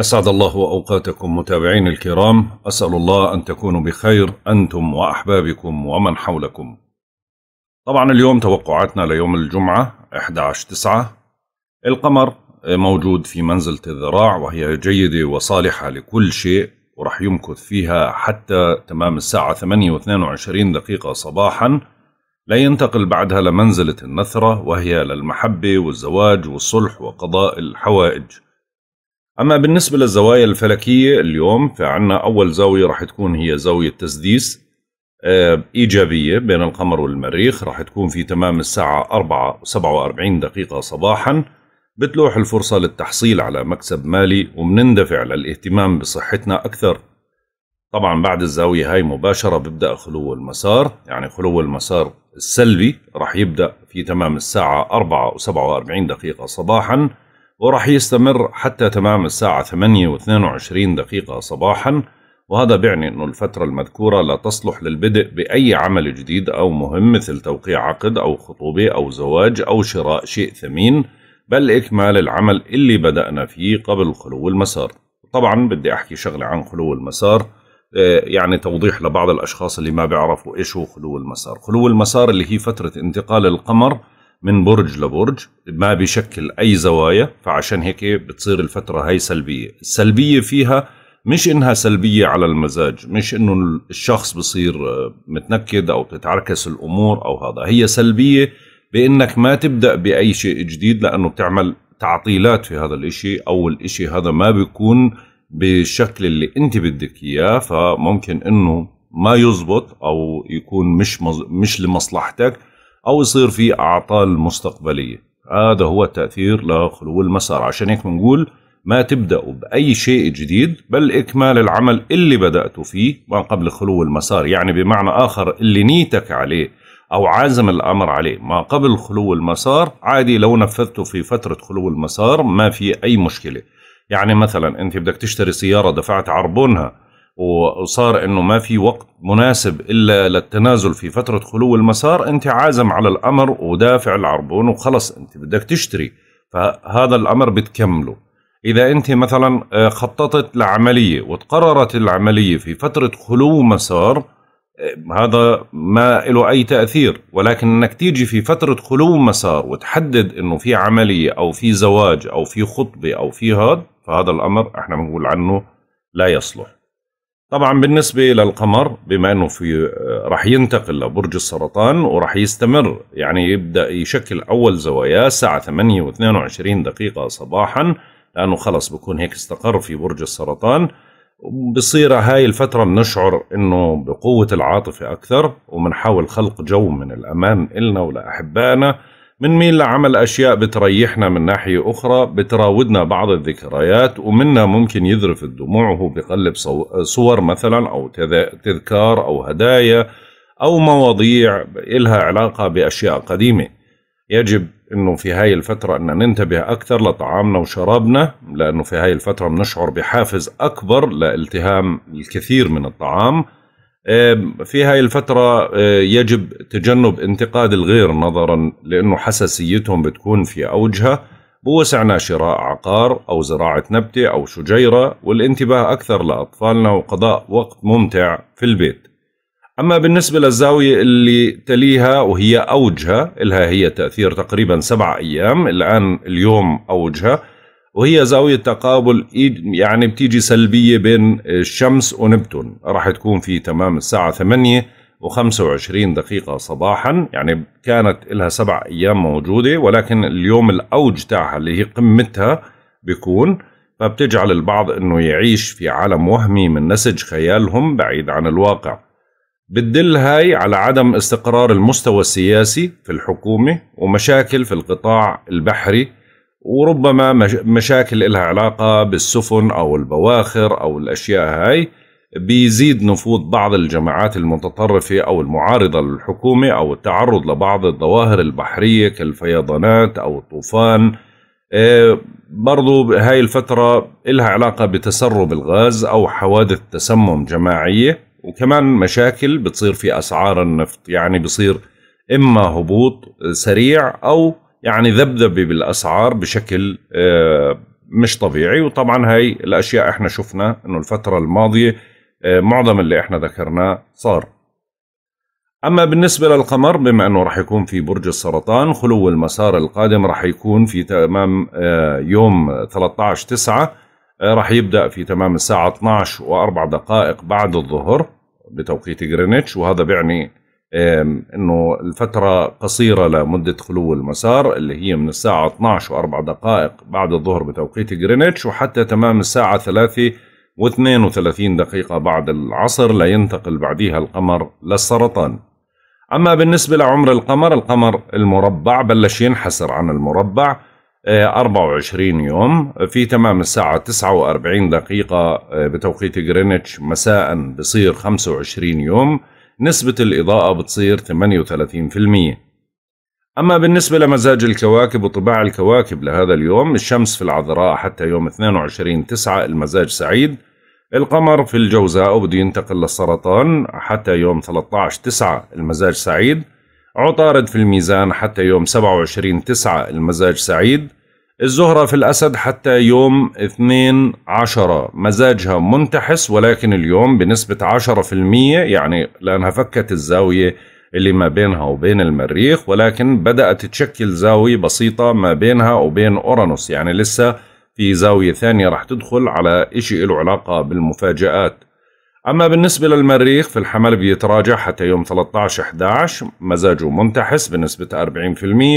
أسعد الله أوقاتكم متابعين الكرام أسأل الله أن تكونوا بخير أنتم وأحبابكم ومن حولكم طبعا اليوم توقعاتنا ليوم الجمعة 11-9 القمر موجود في منزلة الذراع وهي جيدة وصالحة لكل شيء ورح يمكث فيها حتى تمام الساعة 8:22 دقيقة صباحا لا ينتقل بعدها لمنزلة النثرة وهي للمحبة والزواج والصلح وقضاء الحوائج أما بالنسبة للزوايا الفلكية اليوم فعنا أول زاوية راح تكون هي زاوية تسديس آه، إيجابية بين القمر والمريخ راح تكون في تمام الساعة وسبعة وأربعين دقيقة صباحا بتلوح الفرصة للتحصيل على مكسب مالي ومنندفع للاهتمام بصحتنا أكثر طبعا بعد الزاوية هاي مباشرة ببدأ خلو المسار يعني خلو المسار السلبي راح يبدأ في تمام الساعة أربعة وسبعة وأربعين دقيقة صباحا وراح يستمر حتى تمام الساعة 8 و22 دقيقة صباحا وهذا بيعني أن الفترة المذكورة لا تصلح للبدء بأي عمل جديد أو مهم مثل توقيع عقد أو خطوبة أو زواج أو شراء شيء ثمين بل إكمال العمل اللي بدأنا فيه قبل خلو المسار طبعا بدي أحكي شغلة عن خلو المسار آه، يعني توضيح لبعض الأشخاص اللي ما بيعرفوا إيش هو خلو المسار خلو المسار اللي هي فترة انتقال القمر من برج لبرج ما بيشكل أي زوايا فعشان هيك إيه بتصير الفترة هاي سلبية السلبية فيها مش إنها سلبية على المزاج مش إنه الشخص بصير متنكد أو تتعركس الأمور أو هذا هي سلبية بإنك ما تبدأ بأي شيء جديد لأنه بتعمل تعطيلات في هذا الإشي أو الإشي هذا ما بيكون بالشكل اللي أنت بدك إياه فممكن إنه ما يزبط أو يكون مش مش لمصلحتك أو يصير في أعطال مستقبلية هذا هو التأثير لخلو المسار عشان هيك بنقول ما تبدأوا بأي شيء جديد بل إكمال العمل اللي بدأتوا فيه ما قبل خلو المسار يعني بمعنى آخر اللي نيتك عليه أو عازم الأمر عليه ما قبل خلو المسار عادي لو نفذته في فترة خلو المسار ما في أي مشكلة يعني مثلا أنت بدك تشتري سيارة دفعت عربونها وصار انه ما في وقت مناسب الا للتنازل في فتره خلو المسار انت عازم على الامر ودافع العربون وخلص انت بدك تشتري فهذا الامر بتكمله اذا انت مثلا آه، خططت لعمليه وتقررت العمليه في فتره خلو مسار آه، هذا ما له اي تاثير ولكن انك تيجي في فتره خلو مسار وتحدد انه في عمليه او في زواج او في خطبه او في هذا فهذا الامر احنا بنقول عنه لا يصلح طبعا بالنسبة للقمر بما أنه في آه، رح ينتقل لبرج السرطان ورح يستمر يعني يبدأ يشكل أول زواياه الساعة 8 و 22 دقيقة صباحا لأنه خلص بكون هيك استقر في برج السرطان بصير هاي الفترة بنشعر أنه بقوة العاطفة أكثر وبنحاول خلق جو من الأمان إلنا ولأحبائنا من مين لعمل أشياء بتريحنا من ناحية أخرى بتراودنا بعض الذكريات ومنا ممكن يذرف الدموع وهو بقلب صور مثلا أو تذكار أو هدايا أو مواضيع إلها علاقة بأشياء قديمة يجب أنه في هاي الفترة أن ننتبه أكثر لطعامنا وشرابنا لأنه في هاي الفترة بنشعر بحافز أكبر لالتهام الكثير من الطعام في هاي الفترة يجب تجنب انتقاد الغير نظرا لأنه حساسيتهم بتكون في أوجها بوسعنا شراء عقار أو زراعة نبتة أو شجيرة والانتباه أكثر لأطفالنا وقضاء وقت ممتع في البيت أما بالنسبة للزاوية اللي تليها وهي أوجها إلها هي تأثير تقريبا سبعة أيام الآن اليوم أوجها وهي زاوية تقابل يعني بتيجي سلبية بين الشمس ونبتون راح تكون في تمام الساعة 8 و25 دقيقة صباحا يعني كانت لها سبع أيام موجودة ولكن اليوم الأوج تاعها اللي هي قمتها بيكون فبتجعل البعض أنه يعيش في عالم وهمي من نسج خيالهم بعيد عن الواقع بتدل هاي على عدم استقرار المستوى السياسي في الحكومة ومشاكل في القطاع البحري وربما مشاكل لها علاقة بالسفن أو البواخر أو الأشياء هاي بيزيد نفوذ بعض الجماعات المتطرفة أو المعارضة للحكومة أو التعرض لبعض الظواهر البحرية كالفيضانات أو الطوفان آه، برضو هاي الفترة إلها علاقة بتسرب الغاز أو حوادث تسمم جماعية وكمان مشاكل بتصير في أسعار النفط يعني بصير إما هبوط سريع أو يعني ذبذبه بالاسعار بشكل آه، مش طبيعي وطبعا هاي الاشياء احنا شفنا انه الفتره الماضيه آه، معظم اللي احنا ذكرناه صار اما بالنسبه للقمر بما انه راح يكون في برج السرطان خلو المسار القادم راح يكون في تمام آه، يوم 13 9 راح يبدا في تمام الساعه 12 و4 دقائق بعد الظهر بتوقيت غرينتش وهذا بيعني انه الفتره قصيره لمده خلو المسار اللي هي من الساعه 12 واربع دقائق بعد الظهر بتوقيت جرينتش وحتى تمام الساعه 3 و32 دقيقة بعد العصر لا ينتقل بعديها القمر للسرطان أما بالنسبة لعمر القمر القمر المربع بلش ينحسر عن المربع 24 آه، يوم في تمام الساعة 49 دقيقة آه، بتوقيت جرينتش مساء بصير 25 يوم نسبة الإضاءة بتصير 38% أما بالنسبة لمزاج الكواكب وطباع الكواكب لهذا اليوم الشمس في العذراء حتى يوم 22 9 المزاج سعيد القمر في الجوزاء وبده ينتقل للسرطان حتى يوم 13 9 المزاج سعيد عطارد في الميزان حتى يوم 27 9 المزاج سعيد الزهرة في الأسد حتى يوم اثنين عشرة مزاجها منتحس ولكن اليوم بنسبة 10% يعني لأنها فكت الزاوية اللي ما بينها وبين المريخ ولكن بدأت تشكل زاوية بسيطة ما بينها وبين أورانوس يعني لسه في زاوية ثانية رح تدخل على إشي له علاقة بالمفاجآت أما بالنسبة للمريخ في الحمل بيتراجع حتى يوم 13-11 مزاجه منتحس بنسبة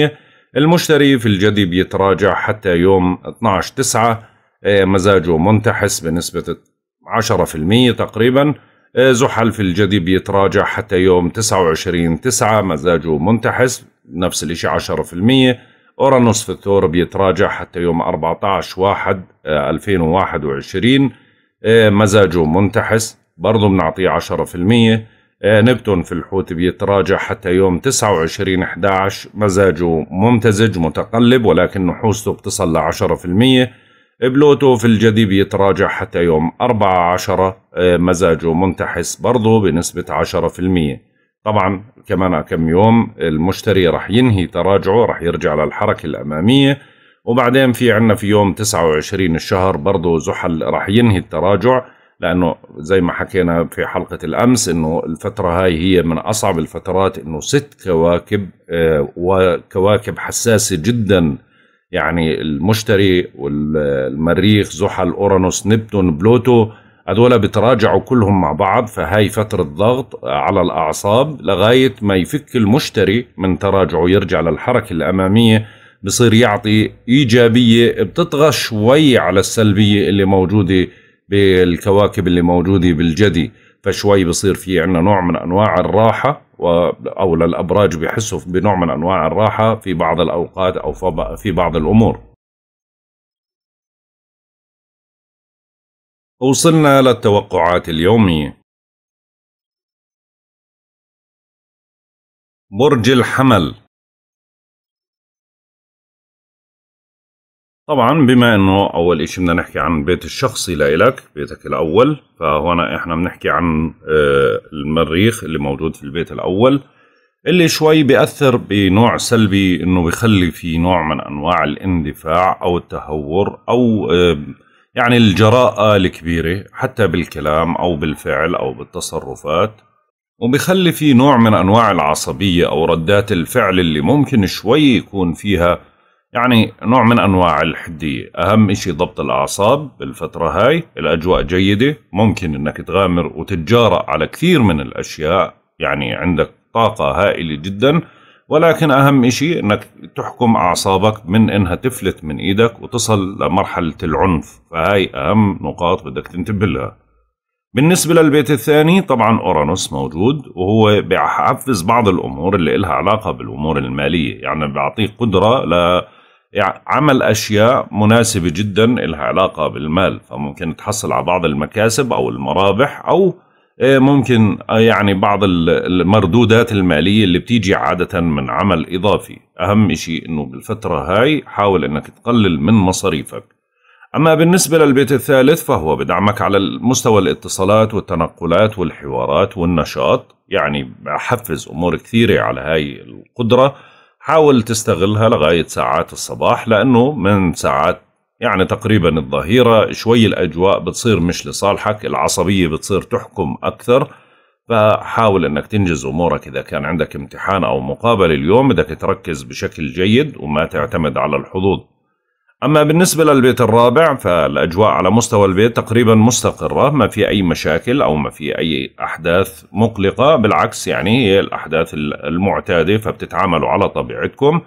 40% المشتري في الجدي بيتراجع حتى يوم 12 9 آه، مزاجه منتحس بنسبة 10% تقريبا آه، زحل في الجدي بيتراجع حتى يوم 29 9 مزاجه منتحس نفس الشيء 10% اورانوس في الثور بيتراجع حتى يوم 14 1 2021 مزاجه منتحس برضه بنعطيه 10% آه، نبتون في الحوت بيتراجع حتى يوم 29 11 مزاجه ممتزج متقلب ولكن نحوسته بتصل ل 10% بلوتو في الجدي بيتراجع حتى يوم 14 آه، مزاجه منتحس برضه بنسبة 10% طبعا كمان كم يوم المشتري رح ينهي تراجعه رح يرجع للحركة الأمامية وبعدين في عنا في يوم 29 الشهر برضه زحل رح ينهي التراجع لانه زي ما حكينا في حلقه الامس انه الفتره هاي هي من اصعب الفترات انه ست كواكب آه، وكواكب حساسه جدا يعني المشتري والمريخ زحل اورانوس نبتون بلوتو هذول بتراجعوا كلهم مع بعض فهاي فترة ضغط على الأعصاب لغاية ما يفك المشتري من تراجعه يرجع للحركة الأمامية بصير يعطي إيجابية بتطغى شوي على السلبية اللي موجودة بالكواكب اللي موجودة بالجدي فشوي بصير في عندنا نوع من انواع الراحه او للابراج بيحسوا بنوع من انواع الراحه في بعض الاوقات او في بعض الامور. وصلنا للتوقعات اليوميه. برج الحمل طبعا بما انه اول اشي بدنا نحكي عن بيت الشخصي لإلك بيتك الاول فهنا احنا بنحكي عن آه، المريخ اللي موجود في البيت الاول اللي شوي بيأثر بنوع سلبي انه بيخلي في نوع من انواع الاندفاع او التهور او يعني الجراءة الكبيرة حتى بالكلام او بالفعل او بالتصرفات وبيخلي في نوع من انواع العصبية او ردات الفعل اللي ممكن شوي يكون فيها يعني نوع من أنواع الحدية أهم شيء ضبط الأعصاب بالفترة هاي الأجواء جيدة ممكن أنك تغامر وتتجارى على كثير من الأشياء يعني عندك طاقة هائلة جدا ولكن أهم شيء أنك تحكم أعصابك من أنها تفلت من إيدك وتصل لمرحلة العنف فهاي أهم نقاط بدك تنتبه لها بالنسبة للبيت الثاني طبعا أورانوس موجود وهو بيحفز بعض الأمور اللي إلها علاقة بالأمور المالية يعني بيعطيك قدرة ل عمل أشياء مناسبة جدا لها علاقة بالمال فممكن تحصل على بعض المكاسب أو المرابح أو آه، ممكن آه، يعني بعض المردودات المالية اللي بتيجي عادة من عمل إضافي أهم شيء أنه بالفترة هاي حاول أنك تقلل من مصاريفك أما بالنسبة للبيت الثالث فهو بدعمك على مستوى الاتصالات والتنقلات والحوارات والنشاط يعني بحفز أمور كثيرة على هاي القدرة حاول تستغلها لغاية ساعات الصباح لأنه من ساعات يعني تقريبا الظهيرة شوي الأجواء بتصير مش لصالحك العصبية بتصير تحكم أكثر فحاول أنك تنجز أمورك إذا كان عندك امتحان أو مقابلة اليوم بدك تركز بشكل جيد وما تعتمد على الحظوظ أما بالنسبة للبيت الرابع فالأجواء على مستوى البيت تقريبا مستقرة ما في أي مشاكل أو ما في أي أحداث مقلقة بالعكس يعني هي الأحداث المعتادة فبتتعاملوا على طبيعتكم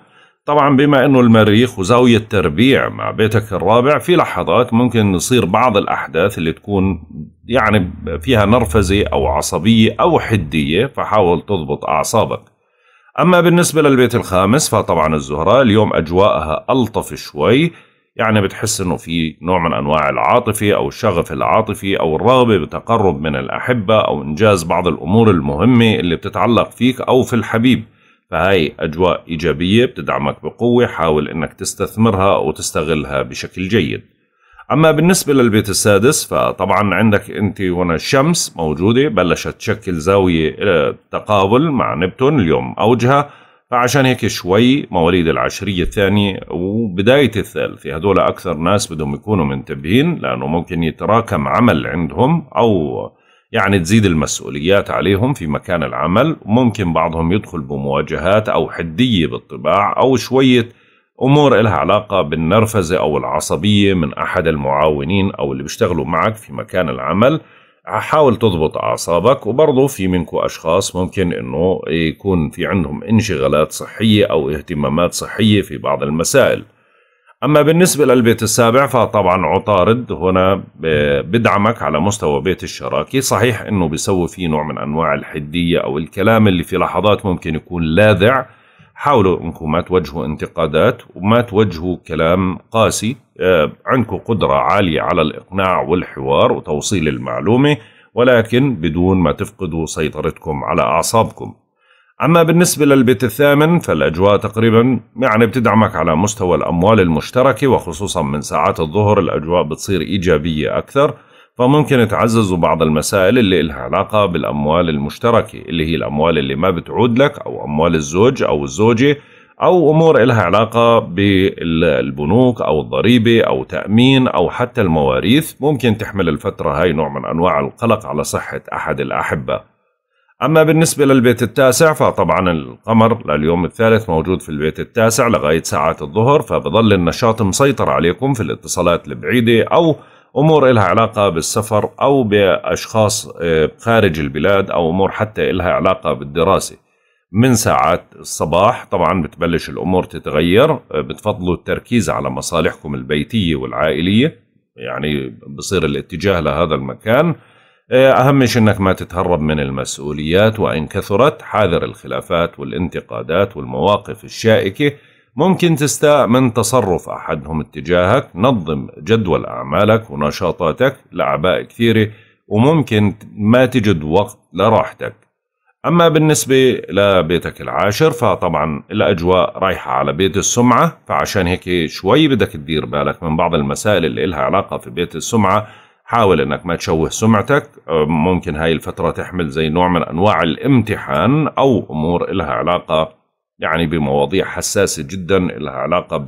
طبعا بما أنه المريخ وزاوية تربيع مع بيتك الرابع في لحظات ممكن يصير بعض الأحداث اللي تكون يعني فيها نرفزة أو عصبية أو حدية فحاول تضبط أعصابك أما بالنسبة للبيت الخامس فطبعا الزهرة اليوم أجواءها ألطف شوي يعني بتحس انه في نوع من انواع العاطفه او الشغف العاطفي او الرغبه بتقرب من الاحبه او انجاز بعض الامور المهمه اللي بتتعلق فيك او في الحبيب فهي اجواء ايجابيه بتدعمك بقوه حاول انك تستثمرها وتستغلها بشكل جيد اما بالنسبه للبيت السادس فطبعا عندك انت هنا الشمس موجوده بلشت تشكل زاويه آه، تقابل مع نبتون اليوم اوجها فعشان هيك شوي مواليد العشرية الثانية وبداية الثالثة هدول أكثر ناس بدهم يكونوا منتبهين لأنه ممكن يتراكم عمل عندهم أو يعني تزيد المسؤوليات عليهم في مكان العمل ممكن بعضهم يدخل بمواجهات أو حدية بالطباع أو شوية أمور إلها علاقة بالنرفزة أو العصبية من أحد المعاونين أو اللي بيشتغلوا معك في مكان العمل حاول تضبط اعصابك وبرضه في منكم اشخاص ممكن انه يكون في عندهم انشغالات صحيه او اهتمامات صحيه في بعض المسائل اما بالنسبه للبيت السابع فطبعا عطارد هنا بدعمك على مستوى بيت الشراكه صحيح انه بيسوي فيه نوع من انواع الحديه او الكلام اللي في لحظات ممكن يكون لاذع حاولوا انكم ما توجهوا انتقادات وما توجهوا كلام قاسي آه، عندكم قدرة عالية على الإقناع والحوار وتوصيل المعلومة ولكن بدون ما تفقدوا سيطرتكم على أعصابكم أما بالنسبة للبيت الثامن فالأجواء تقريبا يعني بتدعمك على مستوى الأموال المشتركة وخصوصا من ساعات الظهر الأجواء بتصير إيجابية أكثر فممكن تعززوا بعض المسائل اللي إلها علاقة بالأموال المشتركة اللي هي الأموال اللي ما بتعود لك أو أموال الزوج أو الزوجة أو أمور إلها علاقة بالبنوك أو الضريبة أو تأمين أو حتى المواريث ممكن تحمل الفترة هاي نوع من أنواع القلق على صحة أحد الأحبة أما بالنسبة للبيت التاسع فطبعا القمر لليوم الثالث موجود في البيت التاسع لغاية ساعات الظهر فبظل النشاط مسيطر عليكم في الاتصالات البعيدة أو امور لها علاقه بالسفر او باشخاص آه، خارج البلاد او امور حتى لها علاقه بالدراسه من ساعات الصباح طبعا بتبلش الامور تتغير آه، بتفضلوا التركيز على مصالحكم البيتيه والعائليه يعني بصير الاتجاه لهذا المكان آه، اهم شيء انك ما تتهرب من المسؤوليات وان كثرت حاذر الخلافات والانتقادات والمواقف الشائكه ممكن تستاء من تصرف أحدهم اتجاهك نظم جدول أعمالك ونشاطاتك لعباء كثيرة وممكن ما تجد وقت لراحتك أما بالنسبة لبيتك العاشر فطبعا الأجواء رايحة على بيت السمعة فعشان هيك شوي بدك تدير بالك من بعض المسائل اللي إلها علاقة في بيت السمعة حاول انك ما تشوه سمعتك ممكن هاي الفترة تحمل زي نوع من انواع الامتحان او امور إلها علاقة يعني بمواضيع حساسة جدا لها علاقة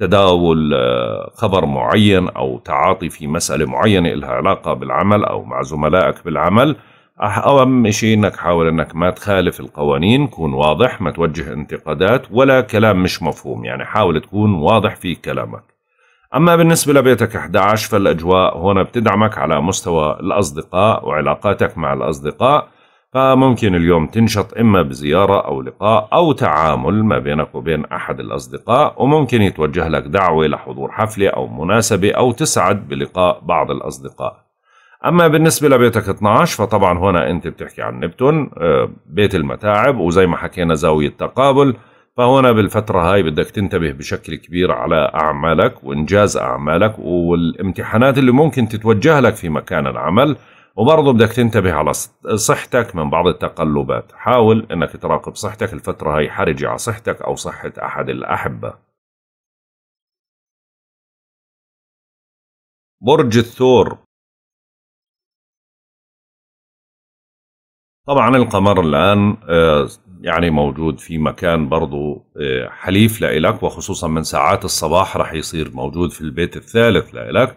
بتداول آه، خبر معين أو تعاطي في مسألة معينة لها علاقة بالعمل أو مع زملائك بالعمل أهم شيء أنك حاول أنك ما تخالف القوانين كون واضح ما توجه انتقادات ولا كلام مش مفهوم يعني حاول تكون واضح في كلامك أما بالنسبة لبيتك 11 فالأجواء هنا بتدعمك على مستوى الأصدقاء وعلاقاتك مع الأصدقاء فممكن اليوم تنشط إما بزيارة أو لقاء أو تعامل ما بينك وبين أحد الأصدقاء وممكن يتوجه لك دعوة لحضور حفلة أو مناسبة أو تسعد بلقاء بعض الأصدقاء أما بالنسبة لبيتك 12 فطبعا هنا أنت بتحكي عن نبتون آه، بيت المتاعب وزي ما حكينا زاوية تقابل فهنا بالفترة هاي بدك تنتبه بشكل كبير على أعمالك وإنجاز أعمالك والامتحانات اللي ممكن تتوجه لك في مكان العمل وبرضه بدك تنتبه على صحتك من بعض التقلبات حاول أنك تراقب صحتك الفترة هي حرجة على صحتك أو صحة أحد الأحبة برج الثور طبعا القمر الآن آه، يعني موجود في مكان برضو آه، حليف لإلك وخصوصا من ساعات الصباح رح يصير موجود في البيت الثالث لإلك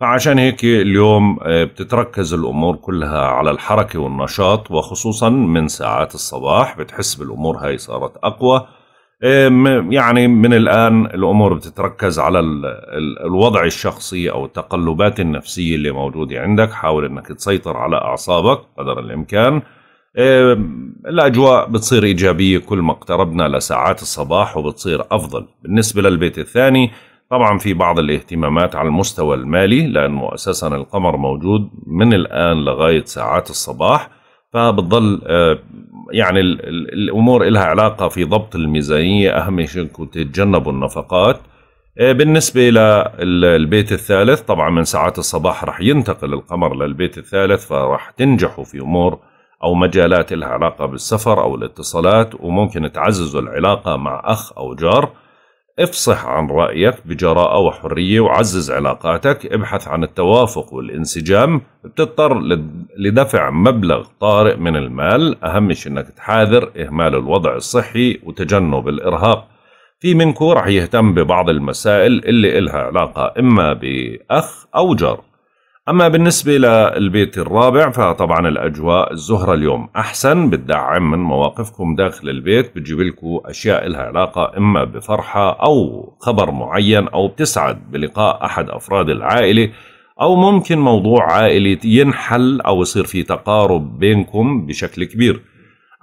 فعشان هيك اليوم آه، بتتركز الأمور كلها على الحركة والنشاط وخصوصا من ساعات الصباح بتحس بالأمور هاي صارت أقوى آه، يعني من الآن الأمور بتتركز على الوضع الشخصي أو التقلبات النفسية اللي موجودة عندك حاول أنك تسيطر على أعصابك قدر الإمكان آه، الأجواء بتصير إيجابية كل ما اقتربنا لساعات الصباح وبتصير أفضل بالنسبة للبيت الثاني طبعا في بعض الاهتمامات على المستوى المالي لأنه أساسا القمر موجود من الآن لغاية ساعات الصباح فبتضل آه، يعني الأمور إلها علاقة في ضبط الميزانية أهم شيء أنكم تتجنبوا النفقات آه، بالنسبة للبيت الثالث طبعا من ساعات الصباح رح ينتقل القمر للبيت الثالث فرح تنجحوا في أمور أو مجالات لها علاقة بالسفر أو الاتصالات وممكن تعززوا العلاقة مع أخ أو جار افصح عن رأيك بجراءة وحرية وعزز علاقاتك ابحث عن التوافق والانسجام بتضطر لدفع مبلغ طارئ من المال أهم شيء أنك تحاذر إهمال الوضع الصحي وتجنب الإرهاق في منكو رح يهتم ببعض المسائل اللي إلها علاقة إما بأخ أو جار أما بالنسبة للبيت الرابع فطبعا الأجواء الزهرة اليوم أحسن بتدعم من مواقفكم داخل البيت بتجيب لكم أشياء لها علاقة إما بفرحة أو خبر معين أو بتسعد بلقاء أحد أفراد العائلة أو ممكن موضوع عائلي ينحل أو يصير في تقارب بينكم بشكل كبير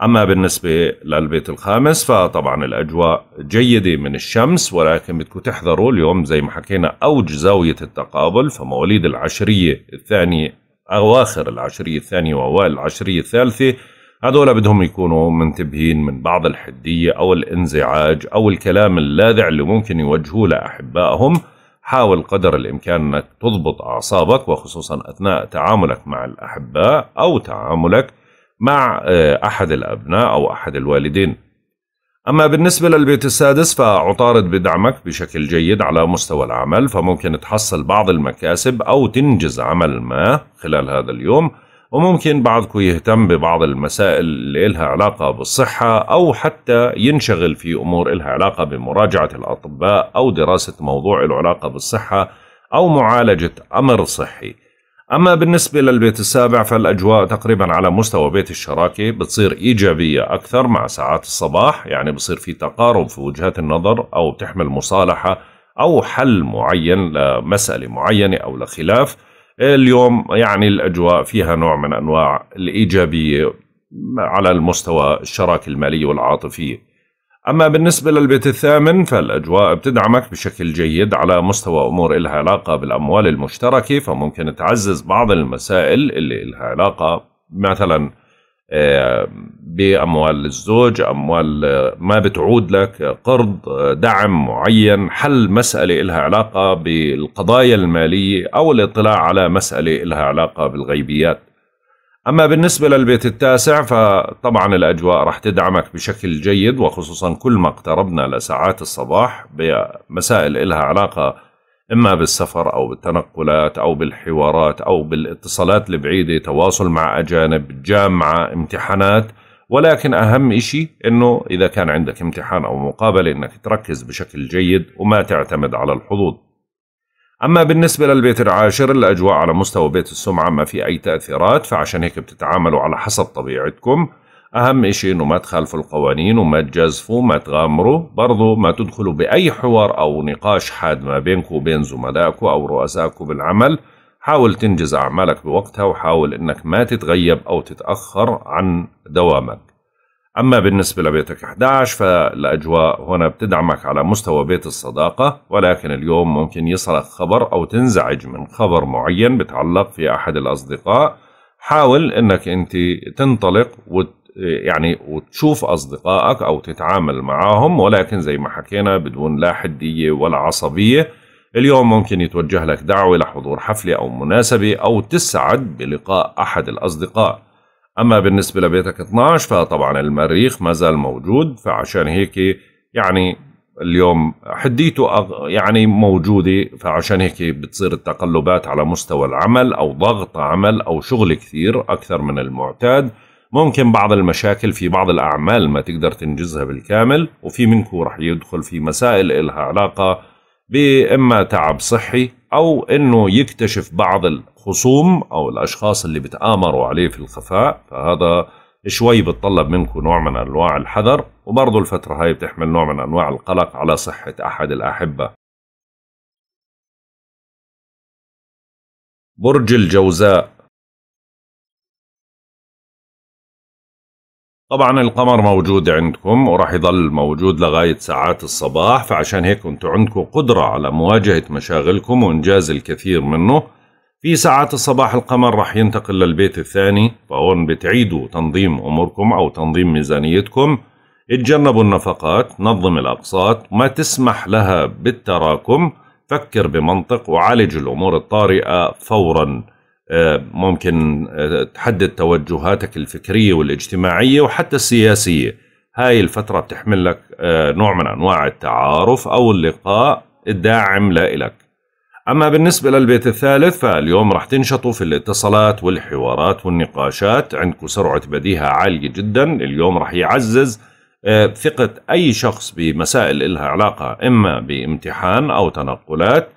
أما بالنسبة للبيت الخامس فطبعا الأجواء جيدة من الشمس ولكن بدكم تحذروا اليوم زي ما حكينا أوج زاوية التقابل فمواليد العشرية الثانية أواخر العشرية الثانية وأوائل العشرية الثالثة هذول بدهم يكونوا منتبهين من بعض الحدية أو الانزعاج أو الكلام اللاذع اللي ممكن يوجهوه لأحبائهم حاول قدر الإمكان أنك تضبط أعصابك وخصوصا أثناء تعاملك مع الأحباء أو تعاملك مع آه، أحد الأبناء أو أحد الوالدين أما بالنسبة للبيت السادس فعطارد بدعمك بشكل جيد على مستوى العمل فممكن تحصل بعض المكاسب أو تنجز عمل ما خلال هذا اليوم وممكن بعضكم يهتم ببعض المسائل اللي إلها علاقة بالصحة أو حتى ينشغل في أمور إلها علاقة بمراجعة الأطباء أو دراسة موضوع العلاقة علاقة بالصحة أو معالجة أمر صحي أما بالنسبة للبيت السابع فالأجواء تقريبا على مستوى بيت الشراكة بتصير إيجابية أكثر مع ساعات الصباح يعني بصير في تقارب في وجهات النظر أو بتحمل مصالحة أو حل معين لمسألة معينة أو لخلاف اليوم يعني الأجواء فيها نوع من أنواع الإيجابية على المستوى الشراكة المالية والعاطفية أما بالنسبة للبيت الثامن فالأجواء بتدعمك بشكل جيد على مستوى أمور إلها علاقة بالأموال المشتركة فممكن تعزز بعض المسائل اللي إلها علاقة مثلا آه، بأموال الزوج أموال آه، ما بتعود لك آه، قرض دعم معين حل مسألة إلها علاقة بالقضايا المالية أو الاطلاع على مسألة إلها علاقة بالغيبيات أما بالنسبة للبيت التاسع فطبعا الأجواء راح تدعمك بشكل جيد وخصوصا كل ما اقتربنا لساعات الصباح بمسائل إلها علاقة إما بالسفر أو بالتنقلات أو بالحوارات أو بالاتصالات البعيدة تواصل مع أجانب جامعة امتحانات ولكن أهم إشي أنه إذا كان عندك امتحان أو مقابلة أنك تركز بشكل جيد وما تعتمد على الحظوظ أما بالنسبة للبيت العاشر الأجواء على مستوى بيت السمعة ما في أي تأثيرات فعشان هيك بتتعاملوا على حسب طبيعتكم أهم إشي إنه ما تخالفوا القوانين وما تجازفوا ما تغامروا برضو ما تدخلوا بأي حوار أو نقاش حاد ما بينكم وبين زملائكم أو رؤسائكم بالعمل حاول تنجز أعمالك بوقتها وحاول إنك ما تتغيب أو تتأخر عن دوامك أما بالنسبة لبيتك 11 فالأجواء هنا بتدعمك على مستوى بيت الصداقة ولكن اليوم ممكن يصلك خبر أو تنزعج من خبر معين بتعلق في أحد الأصدقاء حاول أنك أنت تنطلق وت يعني وتشوف أصدقائك أو تتعامل معاهم ولكن زي ما حكينا بدون لا حدية ولا عصبية اليوم ممكن يتوجه لك دعوة لحضور حفلة أو مناسبة أو تسعد بلقاء أحد الأصدقاء أما بالنسبة لبيتك 12 فطبعا المريخ ما زال موجود فعشان هيك يعني اليوم حديته يعني موجودة فعشان هيك بتصير التقلبات على مستوى العمل أو ضغط عمل أو شغل كثير أكثر من المعتاد ممكن بعض المشاكل في بعض الأعمال ما تقدر تنجزها بالكامل وفي منكم رح يدخل في مسائل إلها علاقة بإما تعب صحي أو إنه يكتشف بعض الخصوم او الاشخاص اللي بتامروا عليه في الخفاء فهذا شوي بتطلب منكم نوع من انواع الحذر وبرضه الفتره هاي بتحمل نوع من انواع القلق على صحه احد الاحبه برج الجوزاء طبعا القمر موجود عندكم وراح يضل موجود لغاية ساعات الصباح فعشان هيك انتوا عندكم قدرة على مواجهة مشاغلكم وإنجاز الكثير منه في ساعات الصباح القمر رح ينتقل للبيت الثاني فهون بتعيدوا تنظيم أموركم أو تنظيم ميزانيتكم اتجنبوا النفقات نظم الأقساط ما تسمح لها بالتراكم فكر بمنطق وعالج الأمور الطارئة فورا آه، ممكن آه، تحدد توجهاتك الفكرية والاجتماعية وحتى السياسية هاي الفترة بتحمل لك آه، نوع من أنواع التعارف أو اللقاء الداعم لإلك أما بالنسبة للبيت الثالث فاليوم راح تنشطوا في الاتصالات والحوارات والنقاشات عندكم سرعة بديهة عالية جدا اليوم راح يعزز آه، ثقة أي شخص بمسائل إلها علاقة إما بامتحان أو تنقلات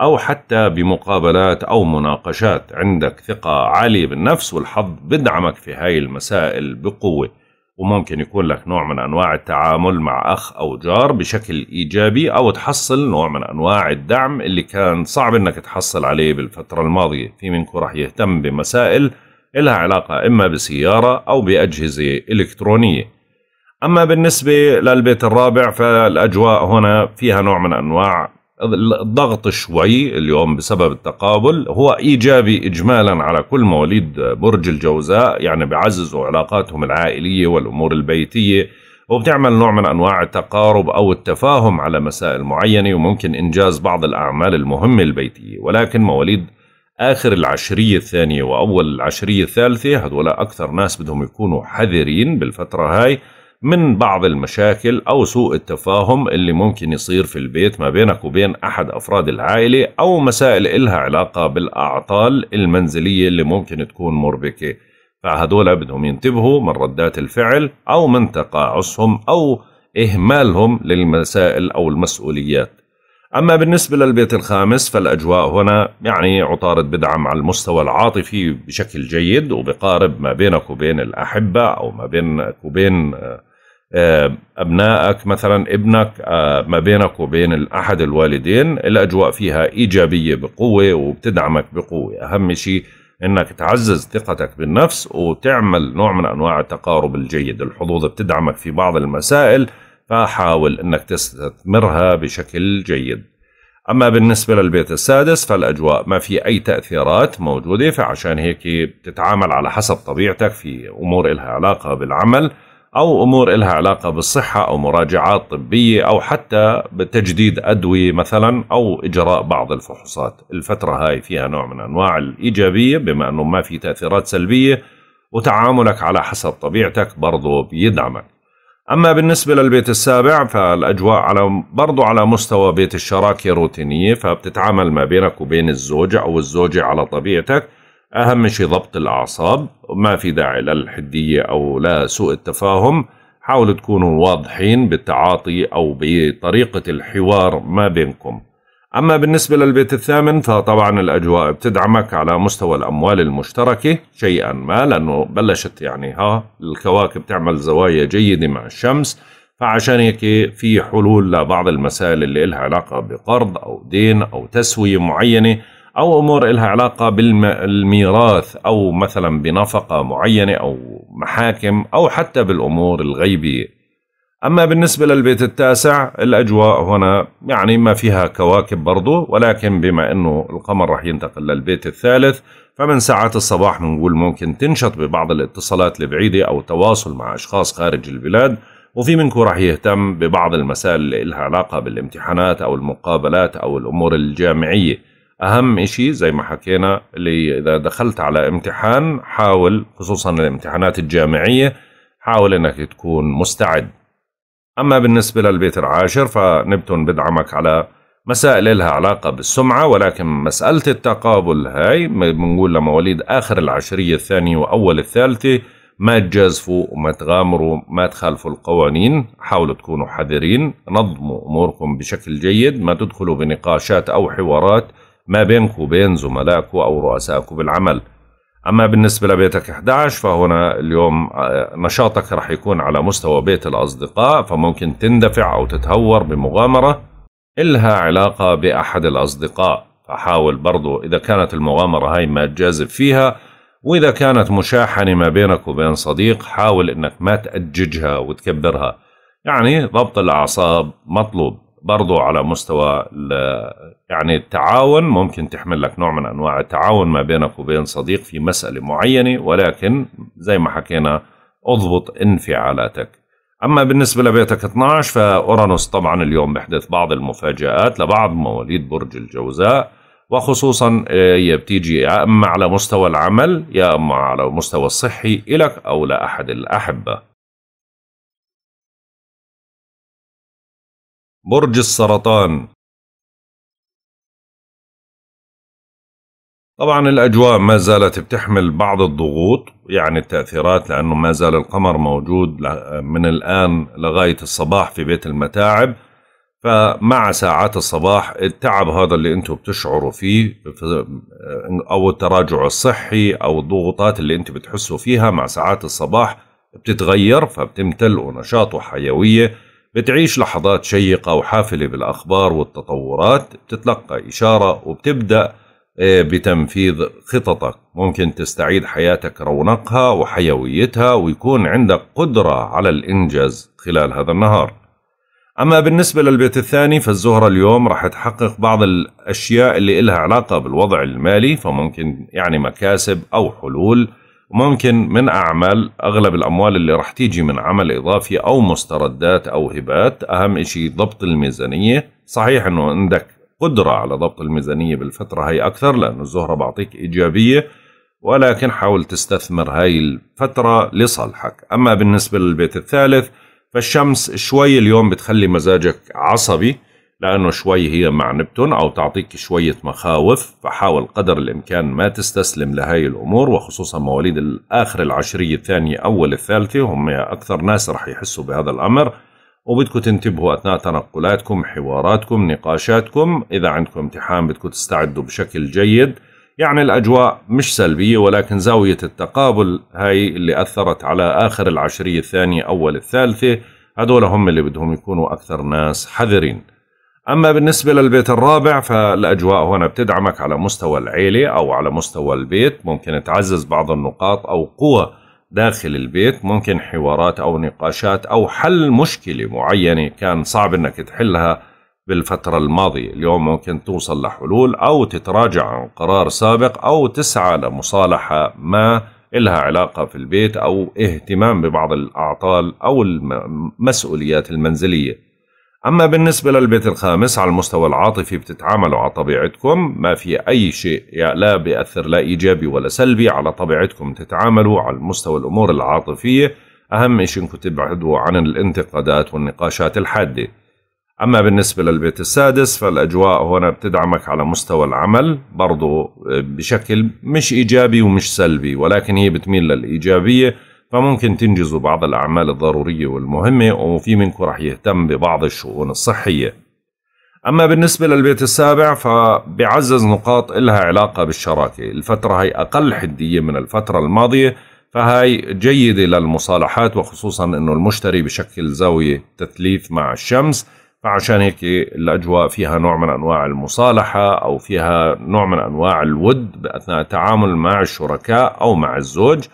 أو حتى بمقابلات أو مناقشات عندك ثقة عالية بالنفس والحظ بدعمك في هاي المسائل بقوة وممكن يكون لك نوع من أنواع التعامل مع أخ أو جار بشكل إيجابي أو تحصل نوع من أنواع الدعم اللي كان صعب أنك تحصل عليه بالفترة الماضية في منكم راح يهتم بمسائل لها علاقة إما بسيارة أو بأجهزة إلكترونية أما بالنسبة للبيت الرابع فالأجواء هنا فيها نوع من أنواع الضغط شوي اليوم بسبب التقابل هو إيجابي إجمالا على كل مواليد برج الجوزاء يعني بعززوا علاقاتهم العائلية والأمور البيتية وبتعمل نوع من أنواع التقارب أو التفاهم على مسائل معينة وممكن إنجاز بعض الأعمال المهمة البيتية ولكن مواليد آخر العشرية الثانية وأول العشرية الثالثة هذول أكثر ناس بدهم يكونوا حذرين بالفترة هاي من بعض المشاكل أو سوء التفاهم اللي ممكن يصير في البيت ما بينك وبين أحد أفراد العائلة أو مسائل إلها علاقة بالأعطال المنزلية اللي ممكن تكون مربكة فهدول بدهم ينتبهوا من ردات الفعل أو من تقاعسهم أو إهمالهم للمسائل أو المسؤوليات أما بالنسبة للبيت الخامس فالأجواء هنا يعني عطارد بدعم على المستوى العاطفي بشكل جيد وبقارب ما بينك وبين الأحبة أو ما بينك وبين آه، أبنائك مثلا ابنك آه، ما بينك وبين أحد الوالدين الأجواء فيها إيجابية بقوة وبتدعمك بقوة أهم شيء انك تعزز ثقتك بالنفس وتعمل نوع من انواع التقارب الجيد الحظوظ بتدعمك في بعض المسائل فحاول انك تستثمرها بشكل جيد اما بالنسبه للبيت السادس فالاجواء ما في اي تاثيرات موجوده فعشان هيك بتتعامل على حسب طبيعتك في امور لها علاقه بالعمل أو أمور إلها علاقة بالصحة أو مراجعات طبية أو حتى بتجديد أدوية مثلا أو إجراء بعض الفحوصات الفترة هاي فيها نوع من أنواع الإيجابية بما أنه ما في تأثيرات سلبية وتعاملك على حسب طبيعتك برضو بيدعمك أما بالنسبة للبيت السابع فالأجواء على برضو على مستوى بيت الشراكة روتينية فبتتعامل ما بينك وبين الزوج أو الزوجة على طبيعتك أهم شيء ضبط الأعصاب ما في داعي للحدية أو لا سوء التفاهم حاولوا تكونوا واضحين بالتعاطي أو بطريقة الحوار ما بينكم أما بالنسبة للبيت الثامن فطبعا الأجواء بتدعمك على مستوى الأموال المشتركة شيئا ما لأنه بلشت يعني ها الكواكب تعمل زوايا جيدة مع الشمس فعشان هيك في حلول لبعض المسائل اللي لها علاقة بقرض أو دين أو تسوية معينة او امور لها علاقه بالميراث او مثلا بنفقه معينه او محاكم او حتى بالامور الغيبيه. اما بالنسبه للبيت التاسع الاجواء هنا يعني ما فيها كواكب برضه ولكن بما انه القمر راح ينتقل للبيت الثالث فمن ساعات الصباح بنقول ممكن تنشط ببعض الاتصالات البعيده او تواصل مع اشخاص خارج البلاد وفي منكم راح يهتم ببعض المسائل اللي لها علاقه بالامتحانات او المقابلات او الامور الجامعيه اهم شيء زي ما حكينا اللي اذا دخلت على امتحان حاول خصوصا الامتحانات الجامعيه حاول انك تكون مستعد اما بالنسبه للبيت العاشر فنبتون بدعمك على مسائل لها علاقة بالسمعة ولكن مسألة التقابل هاي بنقول لمواليد آخر العشرية الثانية وأول الثالثة ما تجازفوا وما تغامروا ما تخالفوا القوانين حاولوا تكونوا حذرين نظموا أموركم بشكل جيد ما تدخلوا بنقاشات أو حوارات ما بينك وبين زملائك أو رؤسائك بالعمل أما بالنسبة لبيتك 11 فهنا اليوم آه، نشاطك رح يكون على مستوى بيت الأصدقاء فممكن تندفع أو تتهور بمغامرة إلها علاقة بأحد الأصدقاء فحاول برضو إذا كانت المغامرة هاي ما تجاذب فيها وإذا كانت مشاحنة ما بينك وبين صديق حاول إنك ما تأججها وتكبرها يعني ضبط الأعصاب مطلوب برضو على مستوى يعني التعاون ممكن تحمل لك نوع من انواع التعاون ما بينك وبين صديق في مساله معينه ولكن زي ما حكينا اضبط انفعالاتك اما بالنسبه لبيتك 12 فاورانوس طبعا اليوم بيحدث بعض المفاجات لبعض مواليد برج الجوزاء وخصوصا هي آه، بتيجي يا اما على مستوى العمل يا اما على مستوى الصحي الك او لاحد الاحبه برج السرطان طبعا الأجواء ما زالت بتحمل بعض الضغوط يعني التأثيرات لأنه ما زال القمر موجود من الآن لغاية الصباح في بيت المتاعب فمع ساعات الصباح التعب هذا اللي انتم بتشعروا فيه او التراجع الصحي او الضغوطات اللي انتم بتحسوا فيها مع ساعات الصباح بتتغير فبتمتلئوا نشاط وحيويه بتعيش لحظات شيقة وحافلة بالأخبار والتطورات بتتلقى إشارة وبتبدأ آه، بتنفيذ خططك ممكن تستعيد حياتك رونقها وحيويتها ويكون عندك قدرة على الإنجاز خلال هذا النهار أما بالنسبة للبيت الثاني فالزهرة اليوم راح تحقق بعض الأشياء اللي إلها علاقة بالوضع المالي فممكن يعني مكاسب أو حلول وممكن من أعمال أغلب الأموال اللي رح تيجي من عمل إضافي أو مستردات أو هبات أهم إشي ضبط الميزانية صحيح أنه عندك قدرة على ضبط الميزانية بالفترة هي أكثر لأنه الزهرة بعطيك إيجابية ولكن حاول تستثمر هاي الفترة لصالحك أما بالنسبة للبيت الثالث فالشمس شوي اليوم بتخلي مزاجك عصبي لأنه شوي هي مع نبتون أو تعطيك شوية مخاوف فحاول قدر الإمكان ما تستسلم لهاي الأمور وخصوصا مواليد الآخر العشرية الثانية أول الثالثة هم أكثر ناس رح يحسوا بهذا الأمر وبدكم تنتبهوا أثناء تنقلاتكم حواراتكم نقاشاتكم إذا عندكم امتحان بدكم تستعدوا بشكل جيد يعني الأجواء مش سلبية ولكن زاوية التقابل هاي اللي أثرت على آخر العشرية الثانية أول الثالثة هدول هم اللي بدهم يكونوا أكثر ناس حذرين أما بالنسبة للبيت الرابع فالأجواء هنا بتدعمك على مستوى العيلة أو على مستوى البيت ممكن تعزز بعض النقاط أو قوى داخل البيت ممكن حوارات أو نقاشات أو حل مشكلة معينة كان صعب أنك تحلها بالفترة الماضية اليوم ممكن توصل لحلول أو تتراجع عن قرار سابق أو تسعى لمصالحة ما إلها علاقة في البيت أو اهتمام ببعض الأعطال أو المسؤوليات المنزلية أما بالنسبة للبيت الخامس على المستوى العاطفي بتتعاملوا على طبيعتكم ما في أي شيء لا بيأثر لا إيجابي ولا سلبي على طبيعتكم تتعاملوا على المستوى الأمور العاطفية أهم شيء أنكم تبعدوا عن الانتقادات والنقاشات الحادة أما بالنسبة للبيت السادس فالأجواء هنا بتدعمك على مستوى العمل برضو آه، بشكل مش إيجابي ومش سلبي ولكن هي بتميل للإيجابية فممكن تنجزوا بعض الأعمال الضرورية والمهمة وفي منكم رح يهتم ببعض الشؤون الصحية أما بالنسبة للبيت السابع فبعزز نقاط إلها علاقة بالشراكة الفترة هي أقل حدية من الفترة الماضية فهاي جيدة للمصالحات وخصوصا أنه المشتري بشكل زاوية تثليث مع الشمس فعشان هيك الأجواء فيها نوع من أنواع المصالحة أو فيها نوع من أنواع الود أثناء التعامل مع الشركاء أو مع الزوج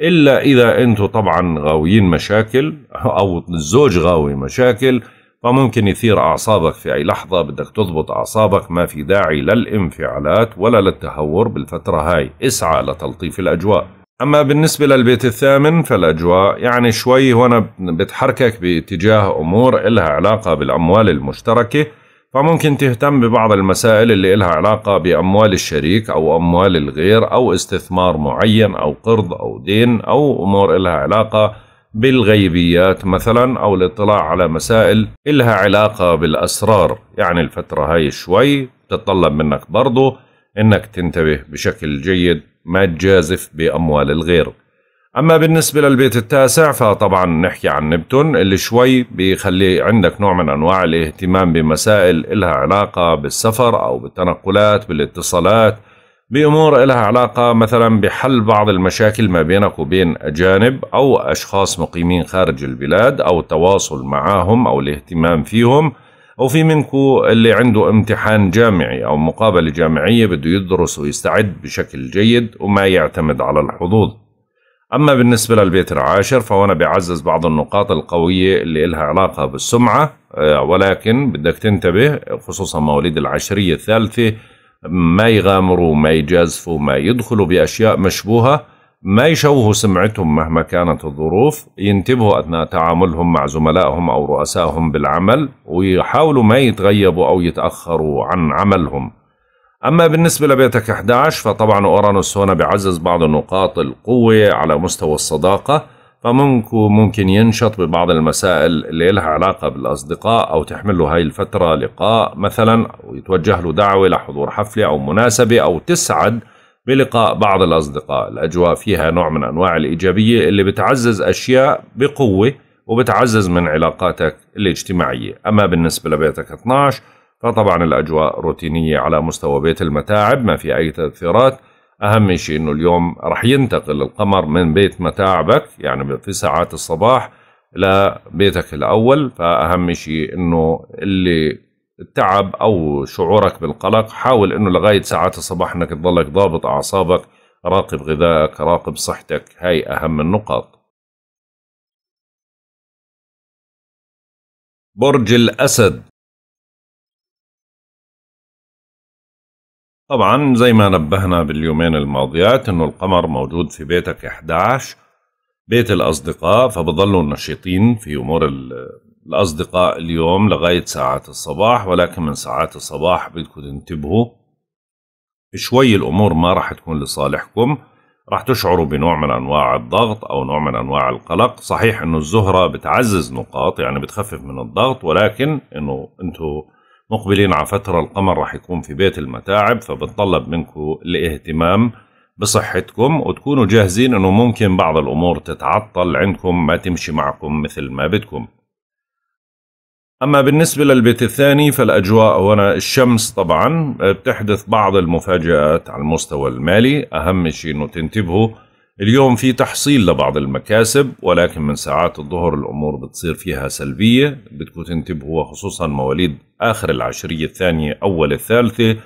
الا اذا انتم طبعا غاويين مشاكل او الزوج غاوي مشاكل فممكن يثير اعصابك في اي لحظه بدك تضبط اعصابك ما في داعي للانفعالات ولا للتهور بالفتره هاي اسعى لتلطيف الاجواء اما بالنسبه للبيت الثامن فالاجواء يعني شوي هنا بتحركك باتجاه امور إلها علاقه بالاموال المشتركه فممكن تهتم ببعض المسائل اللي إلها علاقة بأموال الشريك أو أموال الغير أو استثمار معين أو قرض أو دين أو أمور إلها علاقة بالغيبيات مثلا أو الاطلاع على مسائل إلها علاقة بالأسرار يعني الفترة هاي شوي تتطلب منك برضو إنك تنتبه بشكل جيد ما تجازف بأموال الغير أما بالنسبة للبيت التاسع فطبعا نحكي عن نبتون اللي شوي بيخلي عندك نوع من أنواع الاهتمام بمسائل إلها علاقة بالسفر أو بالتنقلات بالاتصالات بأمور إلها علاقة مثلا بحل بعض المشاكل ما بينك وبين أجانب أو أشخاص مقيمين خارج البلاد أو التواصل معهم أو الاهتمام فيهم أو في منكو اللي عنده امتحان جامعي أو مقابلة جامعية بده يدرس ويستعد بشكل جيد وما يعتمد على الحظوظ أما بالنسبة للبيت العاشر فهنا بيعزز بعض النقاط القوية اللي إلها علاقة بالسمعة آه، ولكن بدك تنتبه خصوصا مواليد العشرية الثالثة ما يغامروا ما يجازفوا ما يدخلوا بأشياء مشبوهة ما يشوهوا سمعتهم مهما كانت الظروف ينتبهوا أثناء تعاملهم مع زملائهم أو رؤسائهم بالعمل ويحاولوا ما يتغيبوا أو يتأخروا عن عملهم أما بالنسبة لبيتك 11 فطبعا أورانوس هنا بيعزز بعض نقاط القوة على مستوى الصداقة فممكن ممكن ينشط ببعض المسائل اللي لها علاقة بالأصدقاء أو تحمل له هاي الفترة لقاء مثلا أو يتوجه له دعوة لحضور حفلة أو مناسبة أو تسعد بلقاء بعض الأصدقاء الأجواء فيها نوع من أنواع الإيجابية اللي بتعزز أشياء بقوة وبتعزز من علاقاتك الاجتماعية أما بالنسبة لبيتك 12 فطبعا الأجواء روتينية على مستوى بيت المتاعب ما في أي تأثيرات أهم شيء أنه اليوم رح ينتقل القمر من بيت متاعبك يعني في ساعات الصباح لبيتك الأول فأهم شيء أنه اللي التعب أو شعورك بالقلق حاول أنه لغاية ساعات الصباح أنك تضلك ضابط أعصابك راقب غذائك راقب صحتك هاي أهم النقاط برج الأسد طبعا زي ما نبهنا باليومين الماضيات انه القمر موجود في بيتك 11 بيت الأصدقاء فبضلوا نشيطين في أمور الأصدقاء اليوم لغاية ساعات الصباح ولكن من ساعات الصباح بدكم تنتبهوا شوي الأمور ما راح تكون لصالحكم راح تشعروا بنوع من أنواع الضغط أو نوع من أنواع القلق صحيح أنه الزهرة بتعزز نقاط يعني بتخفف من الضغط ولكن أنه أنتوا مقبلين على فترة القمر رح يكون في بيت المتاعب فبتطلب منكم الاهتمام بصحتكم وتكونوا جاهزين انه ممكن بعض الامور تتعطل عندكم ما تمشي معكم مثل ما بدكم أما بالنسبة للبيت الثاني فالأجواء هنا الشمس طبعا بتحدث بعض المفاجآت على المستوى المالي أهم شيء أنه تنتبهوا اليوم في تحصيل لبعض المكاسب ولكن من ساعات الظهر الأمور بتصير فيها سلبية بدكم تنتبهوا خصوصا مواليد آخر العشرية الثانية أول الثالثة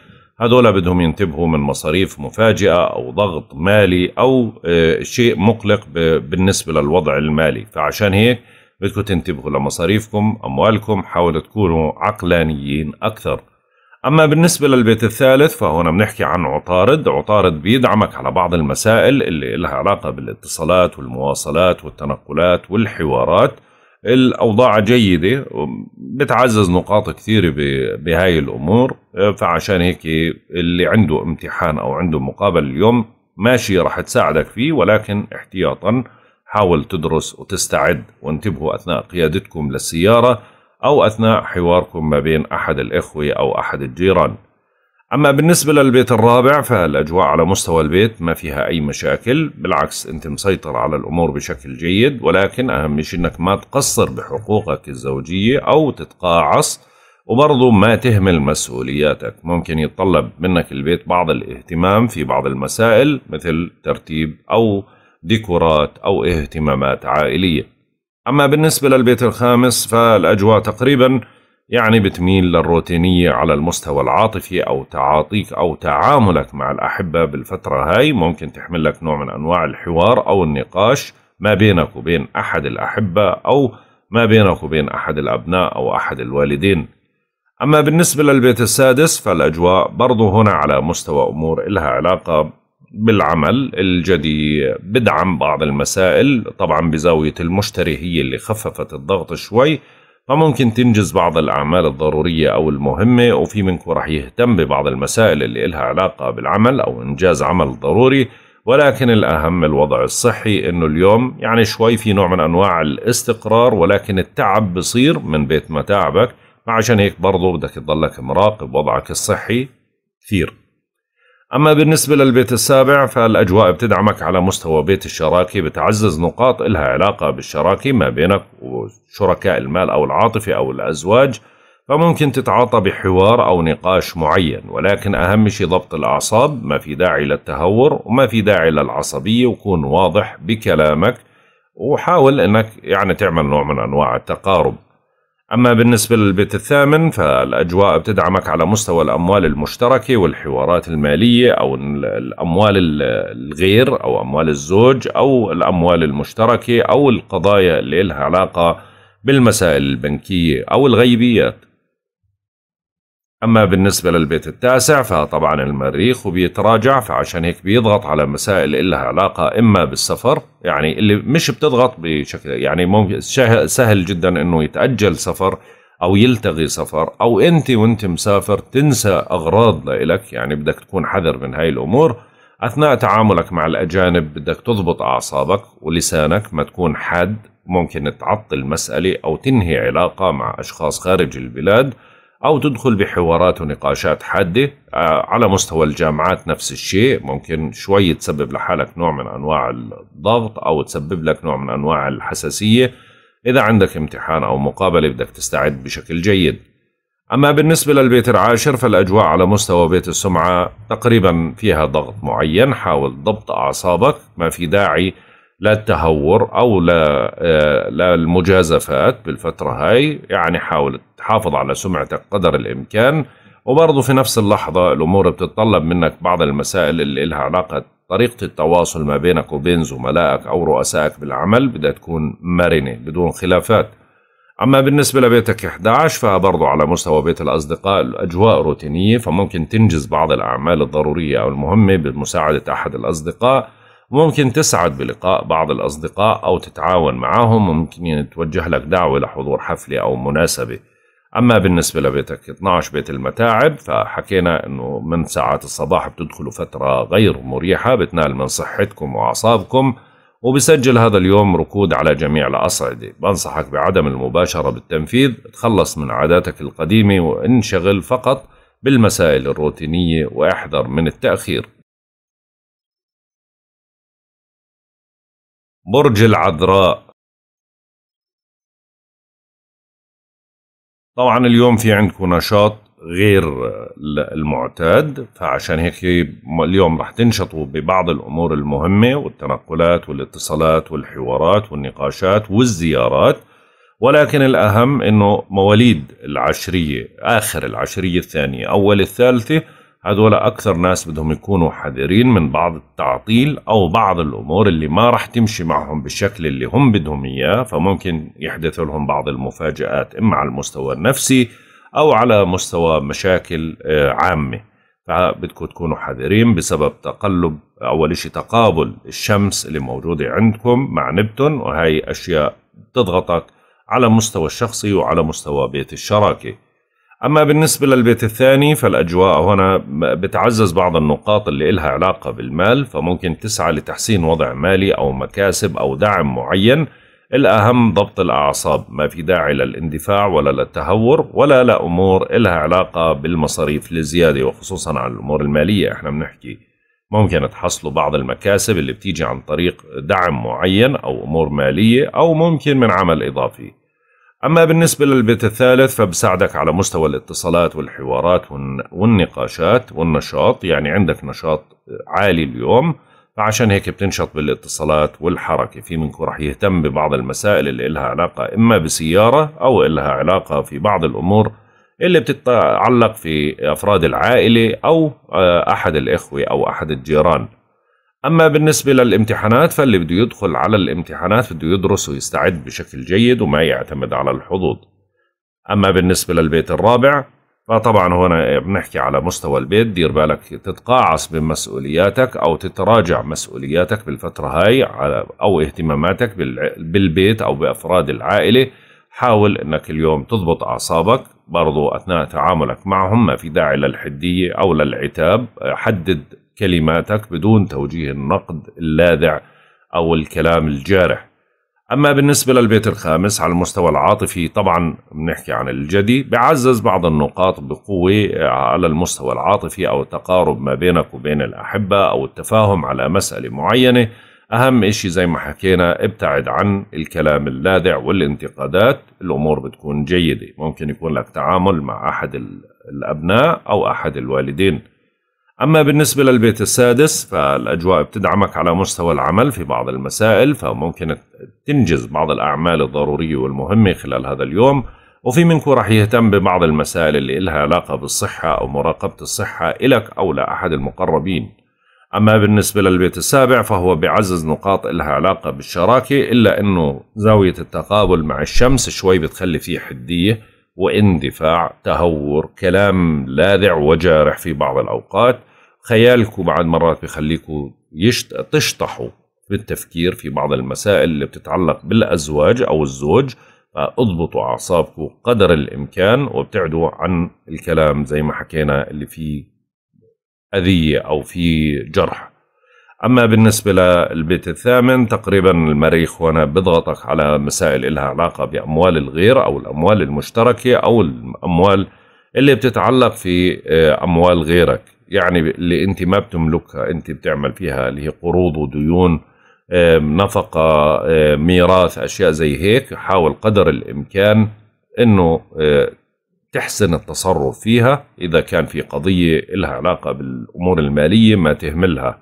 هذول بدهم ينتبهوا من مصاريف مفاجئة أو ضغط مالي أو آه، شيء مقلق بالنسبة للوضع المالي فعشان هيك بدكم تنتبهوا لمصاريفكم أموالكم حاولوا تكونوا عقلانيين أكثر أما بالنسبة للبيت الثالث فهنا بنحكي عن عطارد عطارد بيدعمك على بعض المسائل اللي لها علاقة بالاتصالات والمواصلات والتنقلات والحوارات الأوضاع جيدة بتعزز نقاط كثيرة بهاي الأمور فعشان هيك اللي عنده امتحان أو عنده مقابل اليوم ماشي رح تساعدك فيه ولكن احتياطا حاول تدرس وتستعد وانتبهوا أثناء قيادتكم للسيارة أو أثناء حواركم ما بين أحد الإخوة أو أحد الجيران أما بالنسبة للبيت الرابع فالأجواء على مستوى البيت ما فيها أي مشاكل بالعكس أنت مسيطر على الأمور بشكل جيد ولكن أهم شيء أنك ما تقصر بحقوقك الزوجية أو تتقاعص وبرضه ما تهمل مسؤولياتك ممكن يتطلب منك البيت بعض الاهتمام في بعض المسائل مثل ترتيب أو ديكورات أو اهتمامات عائلية أما بالنسبة للبيت الخامس فالأجواء تقريبا يعني بتميل للروتينية على المستوى العاطفي أو تعاطيك أو تعاملك مع الأحبة بالفترة هاي ممكن تحمل لك نوع من أنواع الحوار أو النقاش ما بينك وبين أحد الأحبة أو ما بينك وبين أحد الأبناء أو أحد الوالدين أما بالنسبة للبيت السادس فالأجواء برضو هنا على مستوى أمور إلها علاقة بالعمل الجدي بدعم بعض المسائل طبعا بزاوية المشتري هي اللي خففت الضغط شوي فممكن تنجز بعض الأعمال الضرورية أو المهمة وفي منكم رح يهتم ببعض المسائل اللي إلها علاقة بالعمل أو إنجاز عمل ضروري ولكن الأهم الوضع الصحي إنه اليوم يعني شوي في نوع من أنواع الاستقرار ولكن التعب بصير من بيت متاعبك فعشان هيك برضو بدك تضلك مراقب وضعك الصحي كثير أما بالنسبة للبيت السابع فالأجواء بتدعمك على مستوى بيت الشراكي بتعزز نقاط إلها علاقة بالشراكي ما بينك وشركاء المال أو العاطفة أو الأزواج فممكن تتعاطى بحوار أو نقاش معين ولكن أهم شيء ضبط الأعصاب ما في داعي للتهور وما في داعي للعصبية وكون واضح بكلامك وحاول أنك يعني تعمل نوع من أنواع التقارب أما بالنسبة للبيت الثامن فالأجواء بتدعمك على مستوى الأموال المشتركة والحوارات المالية أو الأموال الغير أو أموال الزوج أو الأموال المشتركة أو القضايا اللي لها علاقة بالمسائل البنكية أو الغيبيات أما بالنسبة للبيت التاسع فطبعا المريخ وبيتراجع فعشان هيك بيضغط على مسائل اللي لها علاقة إما بالسفر يعني اللي مش بتضغط بشكل يعني ممكن سهل جدا إنه يتأجل سفر أو يلتغي سفر أو أنت وأنت مسافر تنسى أغراض لإلك يعني بدك تكون حذر من هاي الأمور أثناء تعاملك مع الأجانب بدك تضبط أعصابك ولسانك ما تكون حاد ممكن تعطل مسألة أو تنهي علاقة مع أشخاص خارج البلاد أو تدخل بحوارات ونقاشات حادة آه، على مستوى الجامعات نفس الشيء ممكن شوي تسبب لحالك نوع من أنواع الضغط أو تسبب لك نوع من أنواع الحساسية إذا عندك امتحان أو مقابلة بدك تستعد بشكل جيد أما بالنسبة للبيت العاشر فالأجواء على مستوى بيت السمعة تقريبا فيها ضغط معين حاول ضبط أعصابك ما في داعي لا التهور او لا آه، لا المجازفات بالفتره هاي يعني حاول تحافظ على سمعتك قدر الامكان وبرضه في نفس اللحظه الامور بتتطلب منك بعض المسائل اللي لها علاقه طريقه التواصل ما بينك وبين زملائك او رؤسائك بالعمل بدها تكون مرنه بدون خلافات أما بالنسبة لبيتك 11 فبرضه على مستوى بيت الأصدقاء الأجواء روتينية فممكن تنجز بعض الأعمال الضرورية أو المهمة بمساعدة أحد الأصدقاء ممكن تسعد بلقاء بعض الأصدقاء أو تتعاون معهم ممكن يتوجه لك دعوة لحضور حفلة أو مناسبة أما بالنسبة لبيتك 12 بيت المتاعب فحكينا أنه من ساعات الصباح بتدخلوا فترة غير مريحة بتنال من صحتكم وأعصابكم وبسجل هذا اليوم ركود على جميع الأصعدة بنصحك بعدم المباشرة بالتنفيذ تخلص من عاداتك القديمة وانشغل فقط بالمسائل الروتينية واحذر من التأخير برج العذراء طبعا اليوم في عندكم نشاط غير المعتاد فعشان هيك اليوم رح تنشطوا ببعض الأمور المهمة والتنقلات والاتصالات والحوارات والنقاشات والزيارات ولكن الأهم أنه مواليد العشرية آخر العشرية الثانية أول الثالثة هذول أكثر ناس بدهم يكونوا حذرين من بعض التعطيل أو بعض الأمور اللي ما رح تمشي معهم بالشكل اللي هم بدهم إياه فممكن يحدث لهم بعض المفاجآت إما على المستوى النفسي أو على مستوى مشاكل آه، عامة فبدكم تكونوا حذرين بسبب تقلب أول شيء تقابل الشمس اللي موجودة عندكم مع نبتون وهي أشياء بتضغطك على مستوى الشخصي وعلى مستوى بيت الشراكة أما بالنسبة للبيت الثاني فالأجواء هنا بتعزز بعض النقاط اللي إلها علاقة بالمال فممكن تسعى لتحسين وضع مالي أو مكاسب أو دعم معين الأهم ضبط الأعصاب ما في داعي للاندفاع ولا للتهور ولا لأمور إلها علاقة بالمصاريف الزيادة وخصوصا على الأمور المالية إحنا بنحكي ممكن تحصلوا بعض المكاسب اللي بتيجي عن طريق دعم معين أو أمور مالية أو ممكن من عمل إضافي أما بالنسبة للبيت الثالث فبساعدك على مستوى الاتصالات والحوارات والنقاشات والنشاط يعني عندك نشاط عالي اليوم فعشان هيك بتنشط بالاتصالات والحركة في منكم رح يهتم ببعض المسائل اللي إلها علاقة إما بسيارة أو إلها علاقة في بعض الأمور اللي بتتعلق في أفراد العائلة أو آه، أحد الإخوة أو أحد الجيران أما بالنسبة للامتحانات فاللي بده يدخل على الامتحانات بده يدرس ويستعد بشكل جيد وما يعتمد على الحظوظ أما بالنسبة للبيت الرابع فطبعا هنا بنحكي على مستوى البيت دير بالك تتقاعس بمسؤولياتك أو تتراجع مسؤولياتك بالفترة هاي أو اهتماماتك بالبيت أو بأفراد العائلة حاول أنك اليوم تضبط أعصابك برضو أثناء تعاملك معهم ما في داعي للحدية أو للعتاب حدد كلماتك بدون توجيه النقد اللاذع أو الكلام الجارح أما بالنسبة للبيت الخامس على المستوى العاطفي طبعا بنحكي عن الجدي بعزز بعض النقاط بقوة على المستوى العاطفي أو التقارب ما بينك وبين الأحبة أو التفاهم على مسألة معينة أهم إشي زي ما حكينا ابتعد عن الكلام اللاذع والانتقادات الأمور بتكون جيدة ممكن يكون لك تعامل مع أحد الأبناء أو أحد الوالدين أما بالنسبة للبيت السادس فالأجواء بتدعمك على مستوى العمل في بعض المسائل فممكن تنجز بعض الأعمال الضرورية والمهمة خلال هذا اليوم وفي منكم راح يهتم ببعض المسائل اللي إلها علاقة بالصحة أو مراقبة الصحة إلك أو لأحد المقربين أما بالنسبة للبيت السابع فهو بعزز نقاط إلها علاقة بالشراكة إلا أنه زاوية التقابل مع الشمس شوي بتخلي فيه حدية واندفاع تهور كلام لاذع وجارح في بعض الأوقات خيالكم بعد مرات بخليكم يشت... تشطحوا في التفكير في بعض المسائل اللي بتتعلق بالأزواج أو الزوج فاضبطوا أعصابكم قدر الإمكان وابتعدوا عن الكلام زي ما حكينا اللي فيه أذية أو فيه جرح أما بالنسبة للبيت الثامن تقريبا المريخ هنا بضغطك على مسائل إلها علاقة بأموال الغير أو الأموال المشتركة أو الأموال اللي بتتعلق في آه، أموال غيرك يعني اللي أنت ما بتملكها أنت بتعمل فيها اللي هي قروض وديون آه، نفقة آه، ميراث أشياء زي هيك حاول قدر الإمكان أنه تحسن التصرف فيها إذا كان في قضية إلها علاقة بالأمور المالية ما تهملها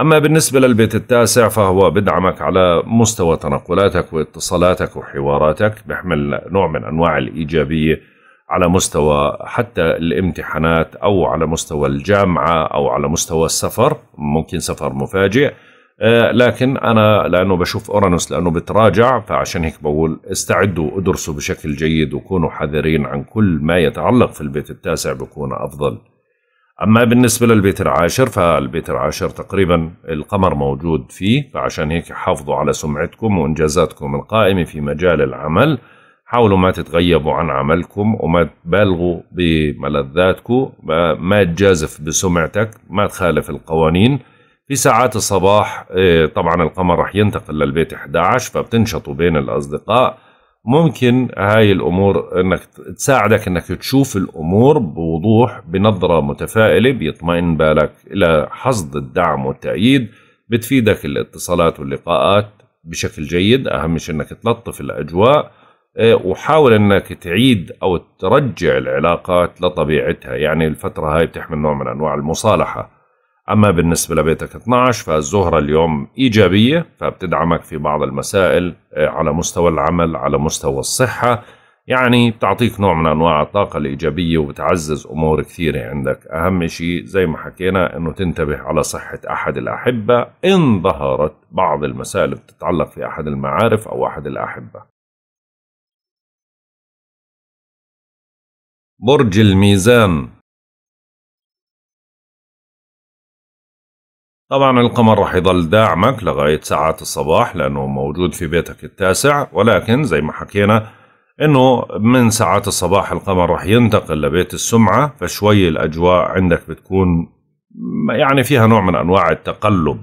أما بالنسبة للبيت التاسع فهو بدعمك على مستوى تنقلاتك واتصالاتك وحواراتك بحمل نوع من أنواع الإيجابية على مستوى حتى الامتحانات أو على مستوى الجامعة أو على مستوى السفر ممكن سفر مفاجئ آه، لكن أنا لأنه بشوف أورانوس لأنه بتراجع فعشان هيك بقول استعدوا ادرسوا بشكل جيد وكونوا حذرين عن كل ما يتعلق في البيت التاسع بكون أفضل أما بالنسبة للبيت العاشر فالبيت العاشر تقريبا القمر موجود فيه فعشان هيك حافظوا على سمعتكم وإنجازاتكم القائمة في مجال العمل حاولوا ما تتغيبوا عن عملكم وما تبالغوا بملذاتكم ما تجازف بسمعتك ما تخالف القوانين في ساعات الصباح إيه، طبعا القمر رح ينتقل للبيت 11 فبتنشطوا بين الأصدقاء ممكن هاي الامور انك تساعدك انك تشوف الامور بوضوح بنظره متفائله بيطمئن بالك الى حصد الدعم والتأييد بتفيدك الاتصالات واللقاءات بشكل جيد اهم شيء انك تلطف الاجواء آه، وحاول انك تعيد او ترجع العلاقات لطبيعتها يعني الفتره هاي بتحمل نوع من انواع المصالحه أما بالنسبة لبيتك 12 فالزهرة اليوم إيجابية فبتدعمك في بعض المسائل آه، على مستوى العمل على مستوى الصحة يعني بتعطيك نوع من أنواع الطاقة الإيجابية وبتعزز أمور كثيرة عندك أهم شيء زي ما حكينا أنه تنتبه على صحة أحد الأحبة إن ظهرت بعض المسائل بتتعلق في أحد المعارف أو أحد الأحبة برج الميزان طبعا القمر راح يضل داعمك لغاية ساعات الصباح لأنه موجود في بيتك التاسع ولكن زي ما حكينا أنه من ساعات الصباح القمر راح ينتقل لبيت السمعة فشوي الأجواء عندك بتكون يعني فيها نوع من أنواع التقلب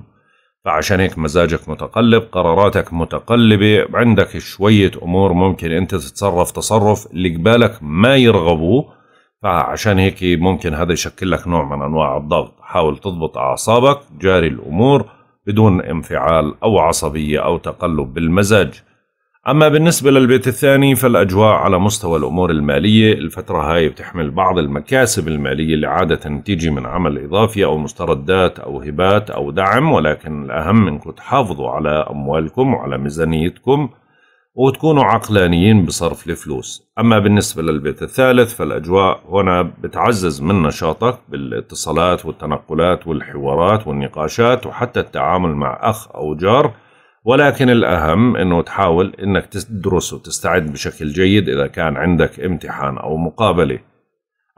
فعشان هيك مزاجك متقلب قراراتك متقلبة عندك شوية أمور ممكن أنت تتصرف تصرف اللي قبالك ما يرغبوه فعشان هيك ممكن هذا يشكل لك نوع من انواع الضغط حاول تضبط اعصابك جاري الامور بدون انفعال او عصبيه او تقلب بالمزاج اما بالنسبه للبيت الثاني فالاجواء على مستوى الامور الماليه الفتره هاي بتحمل بعض المكاسب الماليه اللي عاده تيجي من عمل اضافي او مستردات او هبات او دعم ولكن الاهم انكم تحافظوا على اموالكم وعلى ميزانيتكم وتكونوا عقلانيين بصرف الفلوس أما بالنسبة للبيت الثالث فالأجواء هنا بتعزز من نشاطك بالاتصالات والتنقلات والحوارات والنقاشات وحتى التعامل مع أخ أو جار ولكن الأهم أنه تحاول أنك تدرس وتستعد بشكل جيد إذا كان عندك امتحان أو مقابلة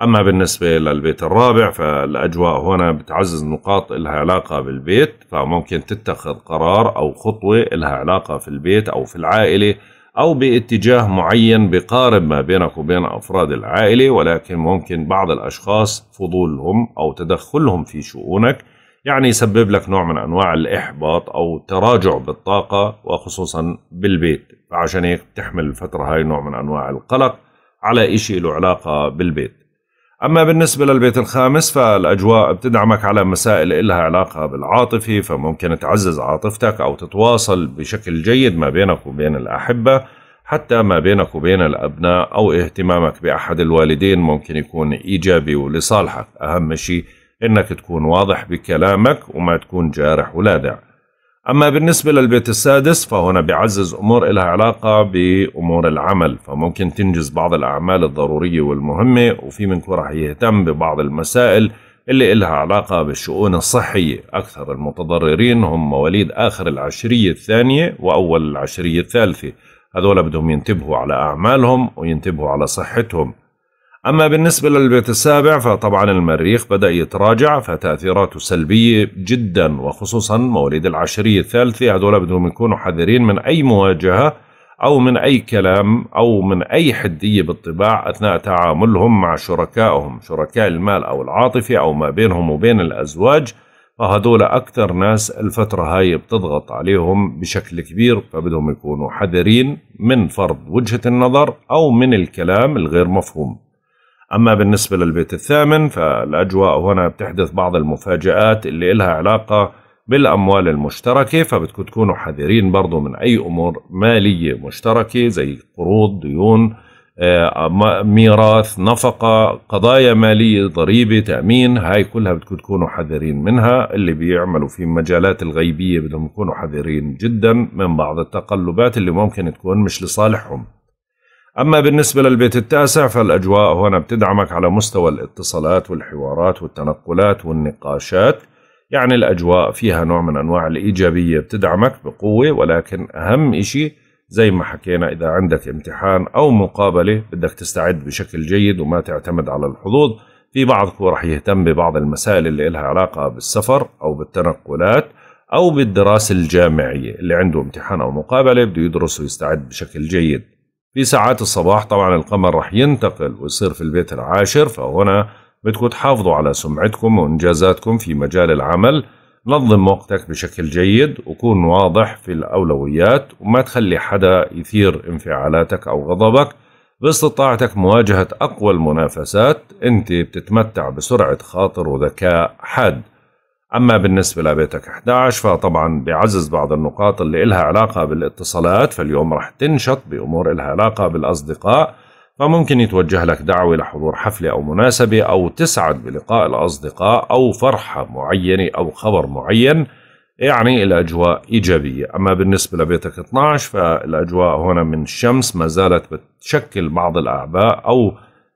أما بالنسبة للبيت الرابع فالأجواء هنا بتعزز نقاط إلها علاقة بالبيت فممكن تتخذ قرار أو خطوة إلها علاقة في البيت أو في العائلة أو باتجاه معين بقارب ما بينك وبين أفراد العائلة ولكن ممكن بعض الأشخاص فضولهم أو تدخلهم في شؤونك يعني يسبب لك نوع من أنواع الإحباط أو تراجع بالطاقة وخصوصا بالبيت فعشان هيك بتحمل الفترة هاي نوع من أنواع القلق على إشي له علاقة بالبيت أما بالنسبة للبيت الخامس فالأجواء بتدعمك على مسائل إلها علاقة بالعاطفة فممكن تعزز عاطفتك أو تتواصل بشكل جيد ما بينك وبين الأحبة حتى ما بينك وبين الأبناء أو اهتمامك بأحد الوالدين ممكن يكون إيجابي ولصالحك أهم شيء إنك تكون واضح بكلامك وما تكون جارح ولادع أما بالنسبة للبيت السادس فهنا بعزز أمور إلها علاقة بأمور العمل فممكن تنجز بعض الأعمال الضرورية والمهمة وفي منكم راح يهتم ببعض المسائل اللي إلها علاقة بالشؤون الصحية أكثر المتضررين هم مواليد آخر العشرية الثانية وأول العشرية الثالثة هذول بدهم ينتبهوا على أعمالهم وينتبهوا على صحتهم أما بالنسبة للبيت السابع فطبعا المريخ بدأ يتراجع فتأثيراته سلبية جدا وخصوصا مواليد العشرية الثالثة هذول بدهم يكونوا حذرين من أي مواجهة أو من أي كلام أو من أي حدية بالطباع أثناء تعاملهم مع شركائهم شركاء المال أو العاطفة أو ما بينهم وبين الأزواج فهذول أكثر ناس الفترة هاي بتضغط عليهم بشكل كبير فبدهم يكونوا حذرين من فرض وجهة النظر أو من الكلام الغير مفهوم أما بالنسبة للبيت الثامن فالأجواء هنا بتحدث بعض المفاجآت اللي إلها علاقة بالأموال المشتركة فبدكم تكونوا حذرين برضو من أي أمور مالية مشتركة زي قروض ديون آه، ميراث نفقة قضايا مالية ضريبة تأمين هاي كلها بدكم تكونوا حذرين منها اللي بيعملوا في المجالات الغيبية بدهم يكونوا حذرين جدا من بعض التقلبات اللي ممكن تكون مش لصالحهم أما بالنسبة للبيت التاسع فالأجواء هنا بتدعمك على مستوى الاتصالات والحوارات والتنقلات والنقاشات يعني الأجواء فيها نوع من أنواع الإيجابية بتدعمك بقوة ولكن أهم إشي زي ما حكينا إذا عندك امتحان أو مقابلة بدك تستعد بشكل جيد وما تعتمد على الحظوظ في بعضكم رح يهتم ببعض المسائل اللي إلها علاقة بالسفر أو بالتنقلات أو بالدراسة الجامعية اللي عنده امتحان أو مقابلة بده يدرس ويستعد بشكل جيد في ساعات الصباح طبعا القمر راح ينتقل ويصير في البيت العاشر فهنا بدكم تحافظوا على سمعتكم وإنجازاتكم في مجال العمل نظم وقتك بشكل جيد وكون واضح في الأولويات وما تخلي حدا يثير انفعالاتك أو غضبك باستطاعتك مواجهة أقوى المنافسات أنت بتتمتع بسرعة خاطر وذكاء حاد أما بالنسبة لبيتك 11 فطبعا بيعزز بعض النقاط اللي إلها علاقة بالاتصالات فاليوم رح تنشط بأمور إلها علاقة بالأصدقاء فممكن يتوجه لك دعوة لحضور حفلة أو مناسبة أو تسعد بلقاء الأصدقاء أو فرحة معينة أو خبر معين يعني الأجواء إيجابية أما بالنسبة لبيتك 12 فالأجواء هنا من الشمس ما زالت بتشكل بعض الأعباء أو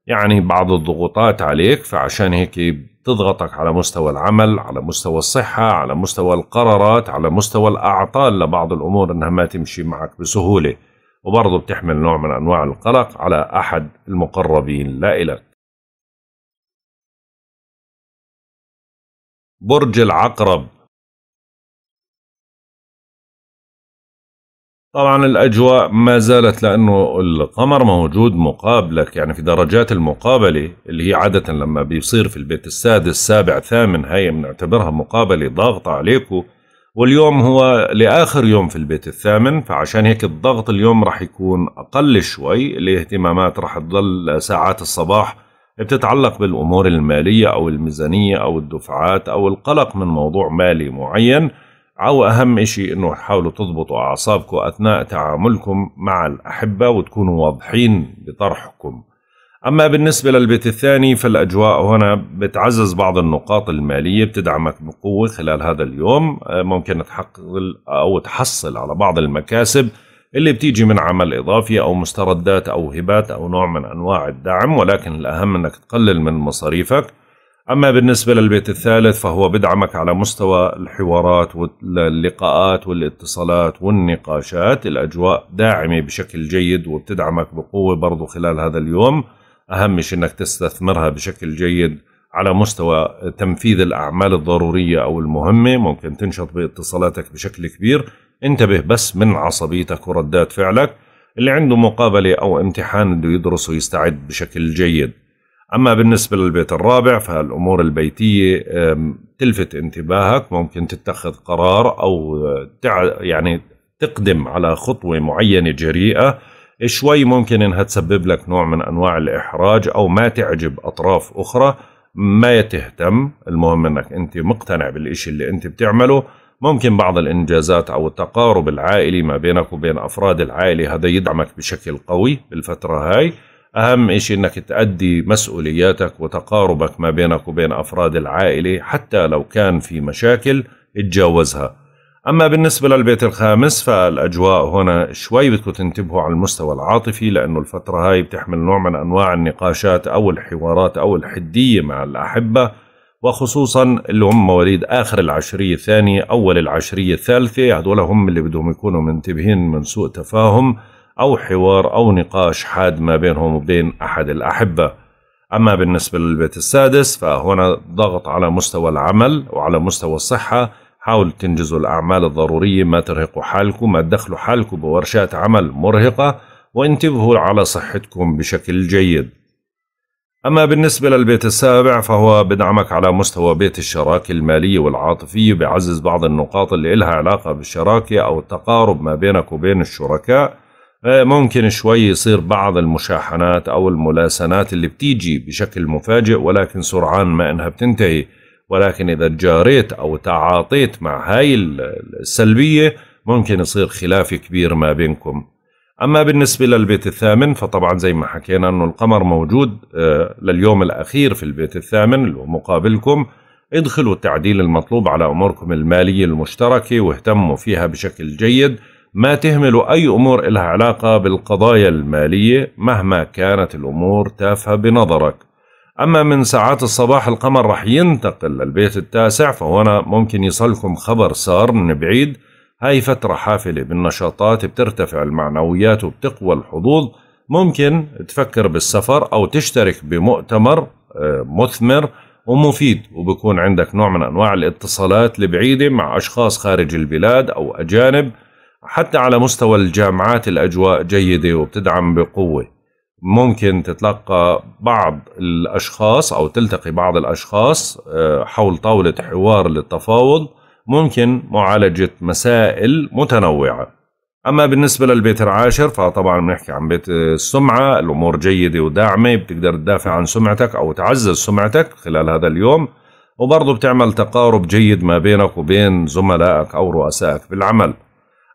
يعني بعض الضغوطات عليك فعشان هيك بتضغطك على مستوى العمل على مستوى الصحة على مستوى القرارات على مستوى الأعطال لبعض الأمور أنها ما تمشي معك بسهولة وبرضه بتحمل نوع من أنواع القلق على أحد المقربين لا إلك برج العقرب طبعا الاجواء ما زالت لانه القمر موجود مقابلك يعني في درجات المقابله اللي هي عاده لما بيصير في البيت السادس السابع ثامن هاي بنعتبرها مقابله ضاغطه عليكم واليوم هو لاخر يوم في البيت الثامن فعشان هيك الضغط اليوم راح يكون اقل شوي الاهتمامات راح تضل ساعات الصباح بتتعلق بالامور الماليه او الميزانيه او الدفعات او القلق من موضوع مالي معين أو أهم شيء أنه حاولوا تضبطوا أعصابكم أثناء تعاملكم مع الأحبة وتكونوا واضحين بطرحكم أما بالنسبة للبيت الثاني فالأجواء هنا بتعزز بعض النقاط المالية بتدعمك بقوة خلال هذا اليوم آه، ممكن تحصل أو تحصل على بعض المكاسب اللي بتيجي من عمل إضافي أو مستردات أو هبات أو نوع من أنواع الدعم ولكن الأهم أنك تقلل من مصاريفك أما بالنسبة للبيت الثالث فهو بدعمك على مستوى الحوارات واللقاءات والاتصالات والنقاشات الأجواء داعمة بشكل جيد وبتدعمك بقوة برضو خلال هذا اليوم أهم شيء أنك تستثمرها بشكل جيد على مستوى تنفيذ الأعمال الضرورية أو المهمة ممكن تنشط باتصالاتك بشكل كبير انتبه بس من عصبيتك وردات فعلك اللي عنده مقابلة أو امتحان بده يدرسه يستعد بشكل جيد أما بالنسبة للبيت الرابع فالأمور البيتية تلفت انتباهك ممكن تتخذ قرار أو يعني تقدم على خطوة معينة جريئة شوي ممكن انها تسبب لك نوع من انواع الاحراج او ما تعجب اطراف اخرى ما تهتم المهم انك انت مقتنع بالإشي اللي انت بتعمله ممكن بعض الانجازات او التقارب العائلي ما بينك وبين افراد العائله هذا يدعمك بشكل قوي بالفتره هاي أهم شيء أنك تأدي مسؤولياتك وتقاربك ما بينك وبين أفراد العائلة حتى لو كان في مشاكل اتجاوزها أما بالنسبة للبيت الخامس فالأجواء هنا شوي بدكم تنتبهوا على المستوى العاطفي لأنه الفترة هاي بتحمل نوع من أنواع النقاشات أو الحوارات أو الحدية مع الأحبة وخصوصا اللي هم مواليد آخر العشرية الثانية أول العشرية الثالثة هذول هم اللي بدهم يكونوا منتبهين من سوء تفاهم أو حوار أو نقاش حاد ما بينهم وبين أحد الأحبة أما بالنسبة للبيت السادس فهنا ضغط على مستوى العمل وعلى مستوى الصحة حاول تنجزوا الأعمال الضرورية ما ترهقوا حالكم ما تدخلوا حالكم بورشات عمل مرهقة وانتبهوا على صحتكم بشكل جيد أما بالنسبة للبيت السابع فهو بدعمك على مستوى بيت الشراكة المالية والعاطفية بعزز بعض النقاط اللي إلها علاقة بالشراكة أو التقارب ما بينك وبين الشركاء ممكن شوي يصير بعض المشاحنات أو الملاسنات اللي بتيجي بشكل مفاجئ ولكن سرعان ما إنها بتنتهي ولكن إذا تجاريت أو تعاطيت مع هاي السلبية ممكن يصير خلاف كبير ما بينكم أما بالنسبة للبيت الثامن فطبعا زي ما حكينا أنه القمر موجود آه، لليوم الأخير في البيت الثامن اللي هو مقابلكم ادخلوا التعديل المطلوب على أموركم المالية المشتركة واهتموا فيها بشكل جيد ما تهملوا أي أمور إلها علاقة بالقضايا المالية مهما كانت الأمور تافهة بنظرك أما من ساعات الصباح القمر رح ينتقل للبيت التاسع فهنا ممكن يصلكم خبر سار من بعيد هاي فترة حافلة بالنشاطات بترتفع المعنويات وبتقوى الحظوظ ممكن تفكر بالسفر أو تشترك بمؤتمر آه، مثمر ومفيد وبكون عندك نوع من أنواع الاتصالات البعيدة مع أشخاص خارج البلاد أو أجانب حتى على مستوى الجامعات الأجواء جيدة وبتدعم بقوة ممكن تتلقى بعض الأشخاص أو تلتقي بعض الأشخاص آه، حول طاولة حوار للتفاوض ممكن معالجة مسائل متنوعة أما بالنسبة للبيت العاشر فطبعا بنحكي عن بيت السمعة الأمور جيدة وداعمة بتقدر تدافع عن سمعتك أو تعزز سمعتك خلال هذا اليوم وبرضه بتعمل تقارب جيد ما بينك وبين زملائك أو رؤسائك بالعمل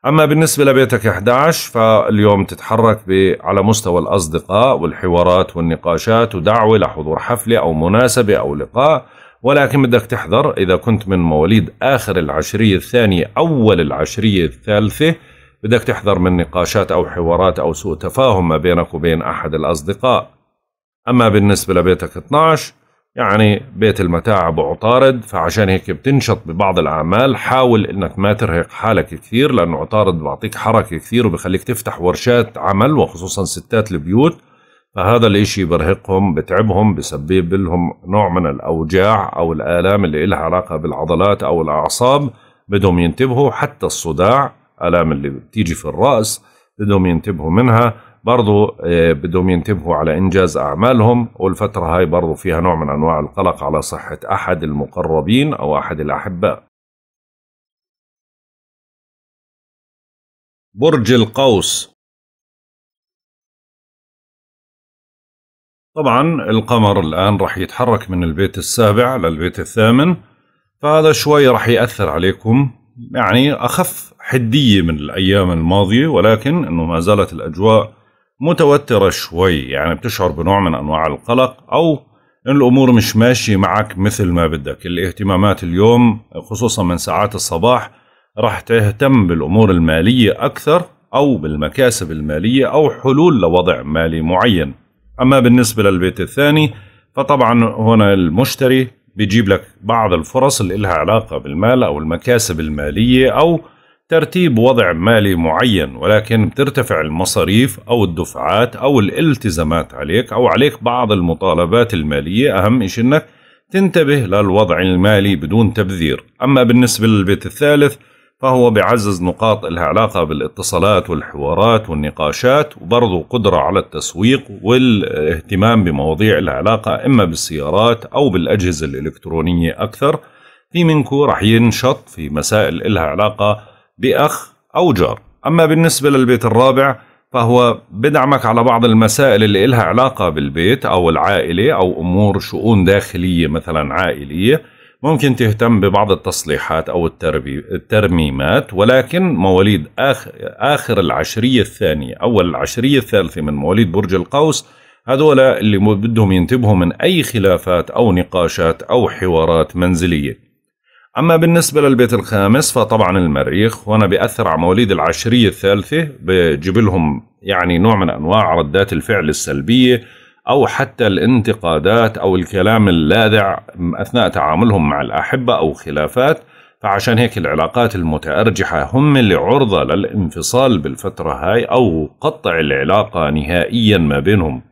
أما بالنسبة لبيتك 11 فاليوم تتحرك على مستوى الأصدقاء والحوارات والنقاشات ودعوة لحضور حفلة أو مناسبة أو لقاء ولكن بدك تحذر إذا كنت من مواليد آخر العشرية الثانية أول العشرية الثالثة بدك تحذر من نقاشات أو حوارات أو سوء تفاهم ما بينك وبين أحد الأصدقاء أما بالنسبة لبيتك 12 يعني بيت المتاعب وعطارد فعشان هيك بتنشط ببعض الأعمال حاول إنك ما ترهق حالك كثير لأنه عطارد بيعطيك حركة كثير وبخليك تفتح ورشات عمل وخصوصا ستات البيوت فهذا الإشي برهقهم بتعبهم بسبب لهم نوع من الأوجاع أو الآلام اللي إلها علاقة بالعضلات أو الأعصاب بدهم ينتبهوا حتى الصداع آلام اللي بتيجي في الرأس بدهم ينتبهوا منها برضو آه، بدهم ينتبهوا على إنجاز أعمالهم والفترة هاي برضو فيها نوع من أنواع القلق على صحة أحد المقربين أو أحد الأحباء برج القوس طبعا القمر الآن راح يتحرك من البيت السابع للبيت الثامن فهذا شوي راح يأثر عليكم يعني أخف حدية من الأيام الماضية ولكن أنه ما زالت الأجواء متوترة شوي يعني بتشعر بنوع من أنواع القلق أو إن الأمور مش ماشية معك مثل ما بدك الاهتمامات اليوم خصوصا من ساعات الصباح راح تهتم بالأمور المالية أكثر أو بالمكاسب المالية أو حلول لوضع مالي معين أما بالنسبة للبيت الثاني فطبعا هنا المشتري بيجيب لك بعض الفرص اللي لها علاقة بالمال أو المكاسب المالية أو ترتيب وضع مالي معين ولكن بترتفع المصاريف أو الدفعات أو الالتزامات عليك أو عليك بعض المطالبات المالية أهم إشي أنك تنتبه للوضع المالي بدون تبذير أما بالنسبة للبيت الثالث فهو بعزز نقاط لها علاقة بالاتصالات والحوارات والنقاشات وبرضه قدرة على التسويق والاهتمام بمواضيع لها علاقة إما بالسيارات أو بالأجهزة الإلكترونية أكثر في منكو رح ينشط في مسائل لها علاقة بأخ أو جار أما بالنسبة للبيت الرابع فهو بدعمك على بعض المسائل اللي إلها علاقة بالبيت أو العائلة أو أمور شؤون داخلية مثلا عائلية ممكن تهتم ببعض التصليحات أو الترميمات ولكن مواليد آخر, آخر العشرية الثانية أول العشرية الثالثة من مواليد برج القوس هذول اللي بدهم ينتبهوا من أي خلافات أو نقاشات أو حوارات منزلية أما بالنسبة للبيت الخامس فطبعا المريخ وأنا بأثر على مواليد العشرية الثالثة بجيب لهم يعني نوع من أنواع ردات الفعل السلبية أو حتى الانتقادات أو الكلام اللاذع أثناء تعاملهم مع الأحبة أو خلافات فعشان هيك العلاقات المتأرجحة هم اللي عرضة للانفصال بالفترة هاي أو قطع العلاقة نهائيا ما بينهم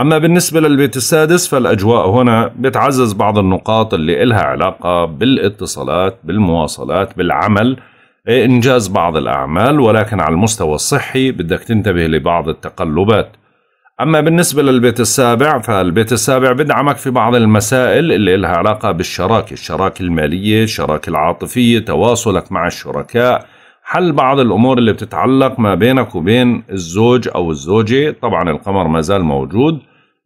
أما بالنسبة للبيت السادس فالأجواء هنا بتعزز بعض النقاط اللي إلها علاقة بالاتصالات بالمواصلات بالعمل إنجاز بعض الأعمال ولكن على المستوى الصحي بدك تنتبه لبعض التقلبات أما بالنسبة للبيت السابع فالبيت السابع بدعمك في بعض المسائل اللي إلها علاقة بالشراكة الشراكة المالية الشراكة العاطفية تواصلك مع الشركاء حل بعض الأمور اللي بتتعلق ما بينك وبين الزوج أو الزوجة طبعا القمر ما زال موجود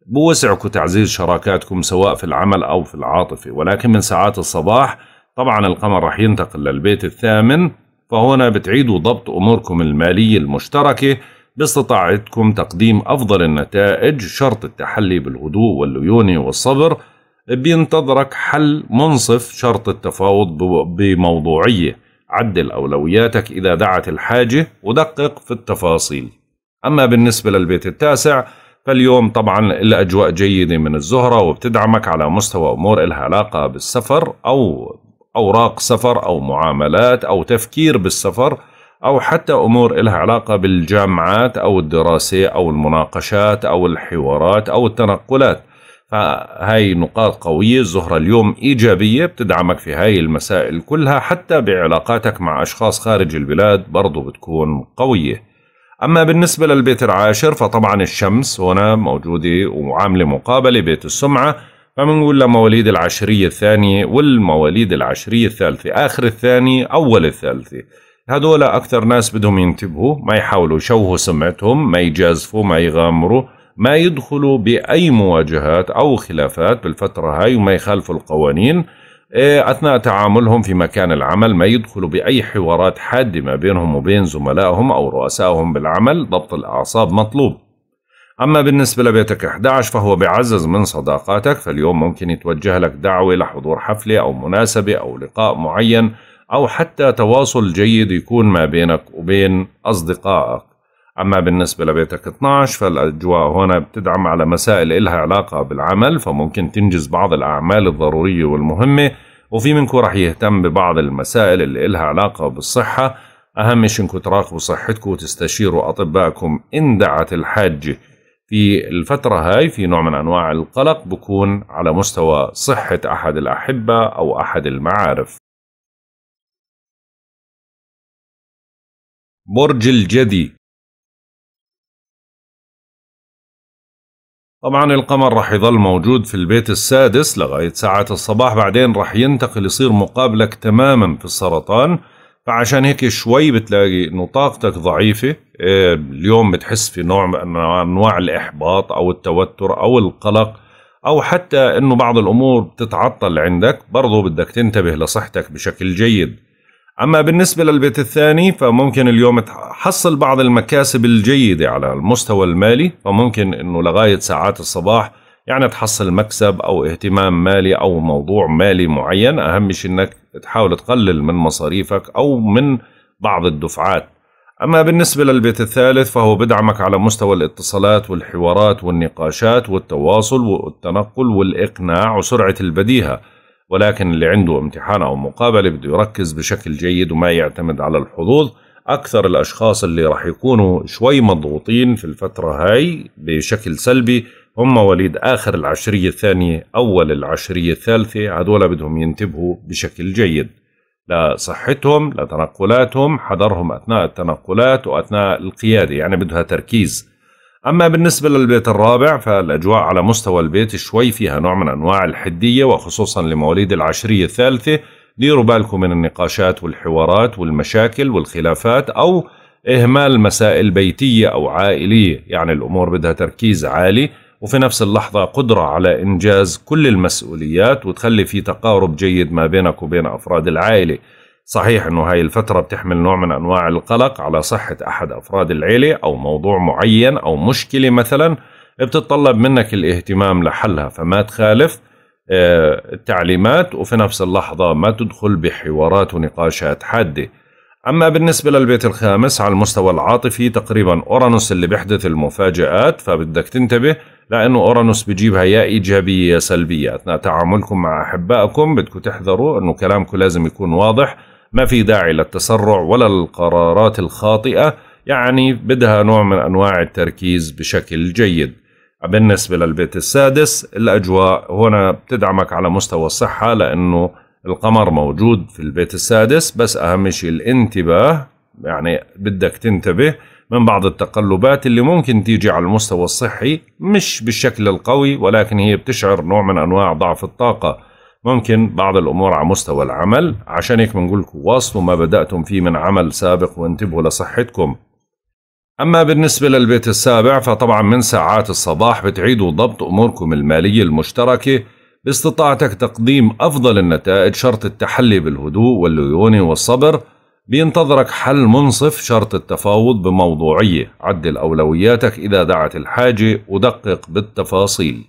بوسعك تعزيز شراكاتكم سواء في العمل أو في العاطفة ولكن من ساعات الصباح طبعا القمر رح ينتقل للبيت الثامن فهنا بتعيدوا ضبط أموركم المالية المشتركة باستطاعتكم تقديم أفضل النتائج شرط التحلي بالهدوء والليونة والصبر بينتظرك حل منصف شرط التفاوض بموضوعية عدل أولوياتك إذا دعت الحاجة ودقق في التفاصيل أما بالنسبة للبيت التاسع فاليوم طبعا الأجواء جيدة من الزهرة وبتدعمك على مستوى أمور إلها علاقة بالسفر أو أوراق سفر أو معاملات أو تفكير بالسفر أو حتى أمور إلها علاقة بالجامعات أو الدراسة أو المناقشات أو الحوارات أو التنقلات فهاي نقاط قوية الزهرة اليوم إيجابية بتدعمك في هاي المسائل كلها حتى بعلاقاتك مع أشخاص خارج البلاد برضو بتكون قوية أما بالنسبة للبيت العاشر فطبعا الشمس هنا موجودة وعاملة مقابلة بيت السمعة فبنقول لمواليد العشرية الثانية والمواليد العشرية الثالثة آخر الثاني أول الثالثة هدول أكثر ناس بدهم ينتبهوا ما يحاولوا يشوهوا سمعتهم ما يجازفوا ما يغامروا ما يدخلوا بأي مواجهات أو خلافات بالفترة هاي وما يخالفوا القوانين إيه، أثناء تعاملهم في مكان العمل ما يدخلوا بأي حوارات حادة ما بينهم وبين زملائهم أو رؤسائهم بالعمل ضبط الأعصاب مطلوب أما بالنسبة لبيتك 11 فهو بعزز من صداقاتك فاليوم ممكن يتوجه لك دعوة لحضور حفلة أو مناسبة أو لقاء معين أو حتى تواصل جيد يكون ما بينك وبين أصدقائك أما بالنسبة لبيتك 12 فالأجواء هنا بتدعم على مسائل إلها علاقة بالعمل فممكن تنجز بعض الأعمال الضرورية والمهمة وفي منكم رح يهتم ببعض المسائل اللي إلها علاقة بالصحة أهم شيء إنكم تراقبوا صحتكم وتستشيروا أطبائكم إن دعت الحاجة في الفترة هاي في نوع من أنواع القلق بكون على مستوى صحة أحد الأحبة أو أحد المعارف برج الجدي طبعا القمر راح يظل موجود في البيت السادس لغاية ساعات الصباح بعدين راح ينتقل يصير مقابلك تماما في السرطان فعشان هيك شوي بتلاقي انه طاقتك ضعيفة إيه، اليوم بتحس في نوع من انواع الاحباط او التوتر او القلق او حتى انه بعض الامور بتتعطل عندك برضو بدك تنتبه لصحتك بشكل جيد أما بالنسبة للبيت الثاني فممكن اليوم تحصل بعض المكاسب الجيدة على المستوى المالي فممكن أنه لغاية ساعات الصباح يعني تحصل مكسب أو اهتمام مالي أو موضوع مالي معين أهم شيء أنك تحاول تقلل من مصاريفك أو من بعض الدفعات أما بالنسبة للبيت الثالث فهو بدعمك على مستوى الاتصالات والحوارات والنقاشات والتواصل والتنقل والإقناع وسرعة البديهة ولكن اللي عنده امتحان أو مقابلة بده يركز بشكل جيد وما يعتمد على الحظوظ أكثر الأشخاص اللي راح يكونوا شوي مضغوطين في الفترة هاي بشكل سلبي هم وليد آخر العشرية الثانية أول العشرية الثالثة هذول بدهم ينتبهوا بشكل جيد لصحتهم لتنقلاتهم حضرهم أثناء التنقلات وأثناء القيادة يعني بدها تركيز أما بالنسبة للبيت الرابع فالأجواء على مستوى البيت شوي فيها نوع من أنواع الحدية وخصوصا لمواليد العشرية الثالثة ديروا بالكم من النقاشات والحوارات والمشاكل والخلافات أو إهمال مسائل بيتية أو عائلية يعني الأمور بدها تركيز عالي وفي نفس اللحظة قدرة على إنجاز كل المسؤوليات وتخلي في تقارب جيد ما بينك وبين أفراد العائلة صحيح أنه هاي الفترة بتحمل نوع من أنواع القلق على صحة أحد أفراد العيلة أو موضوع معين أو مشكلة مثلا بتتطلب منك الاهتمام لحلها فما تخالف آه، التعليمات وفي نفس اللحظة ما تدخل بحوارات ونقاشات حادة أما بالنسبة للبيت الخامس على المستوى العاطفي تقريبا أورانوس اللي بيحدث المفاجآت فبدك تنتبه لأنه أورانوس بيجيبها يا إيجابية يا سلبية أثناء تعاملكم مع أحبائكم بدكم تحذروا أنه كلامكم لازم يكون واضح ما في داعي للتسرع ولا القرارات الخاطئة يعني بدها نوع من أنواع التركيز بشكل جيد بالنسبة للبيت السادس الأجواء هنا بتدعمك على مستوى الصحة لأنه القمر موجود في البيت السادس بس أهم شيء الانتباه يعني بدك تنتبه من بعض التقلبات اللي ممكن تيجي على المستوى الصحي مش بالشكل القوي ولكن هي بتشعر نوع من أنواع ضعف الطاقة ممكن بعض الأمور على مستوى العمل عشان هيك بنقول لكم واصلوا ما بدأتم فيه من عمل سابق وانتبهوا لصحتكم أما بالنسبة للبيت السابع فطبعا من ساعات الصباح بتعيدوا ضبط أموركم المالية المشتركة باستطاعتك تقديم أفضل النتائج شرط التحلي بالهدوء والليونة والصبر بينتظرك حل منصف شرط التفاوض بموضوعية عدل أولوياتك إذا دعت الحاجة ودقق بالتفاصيل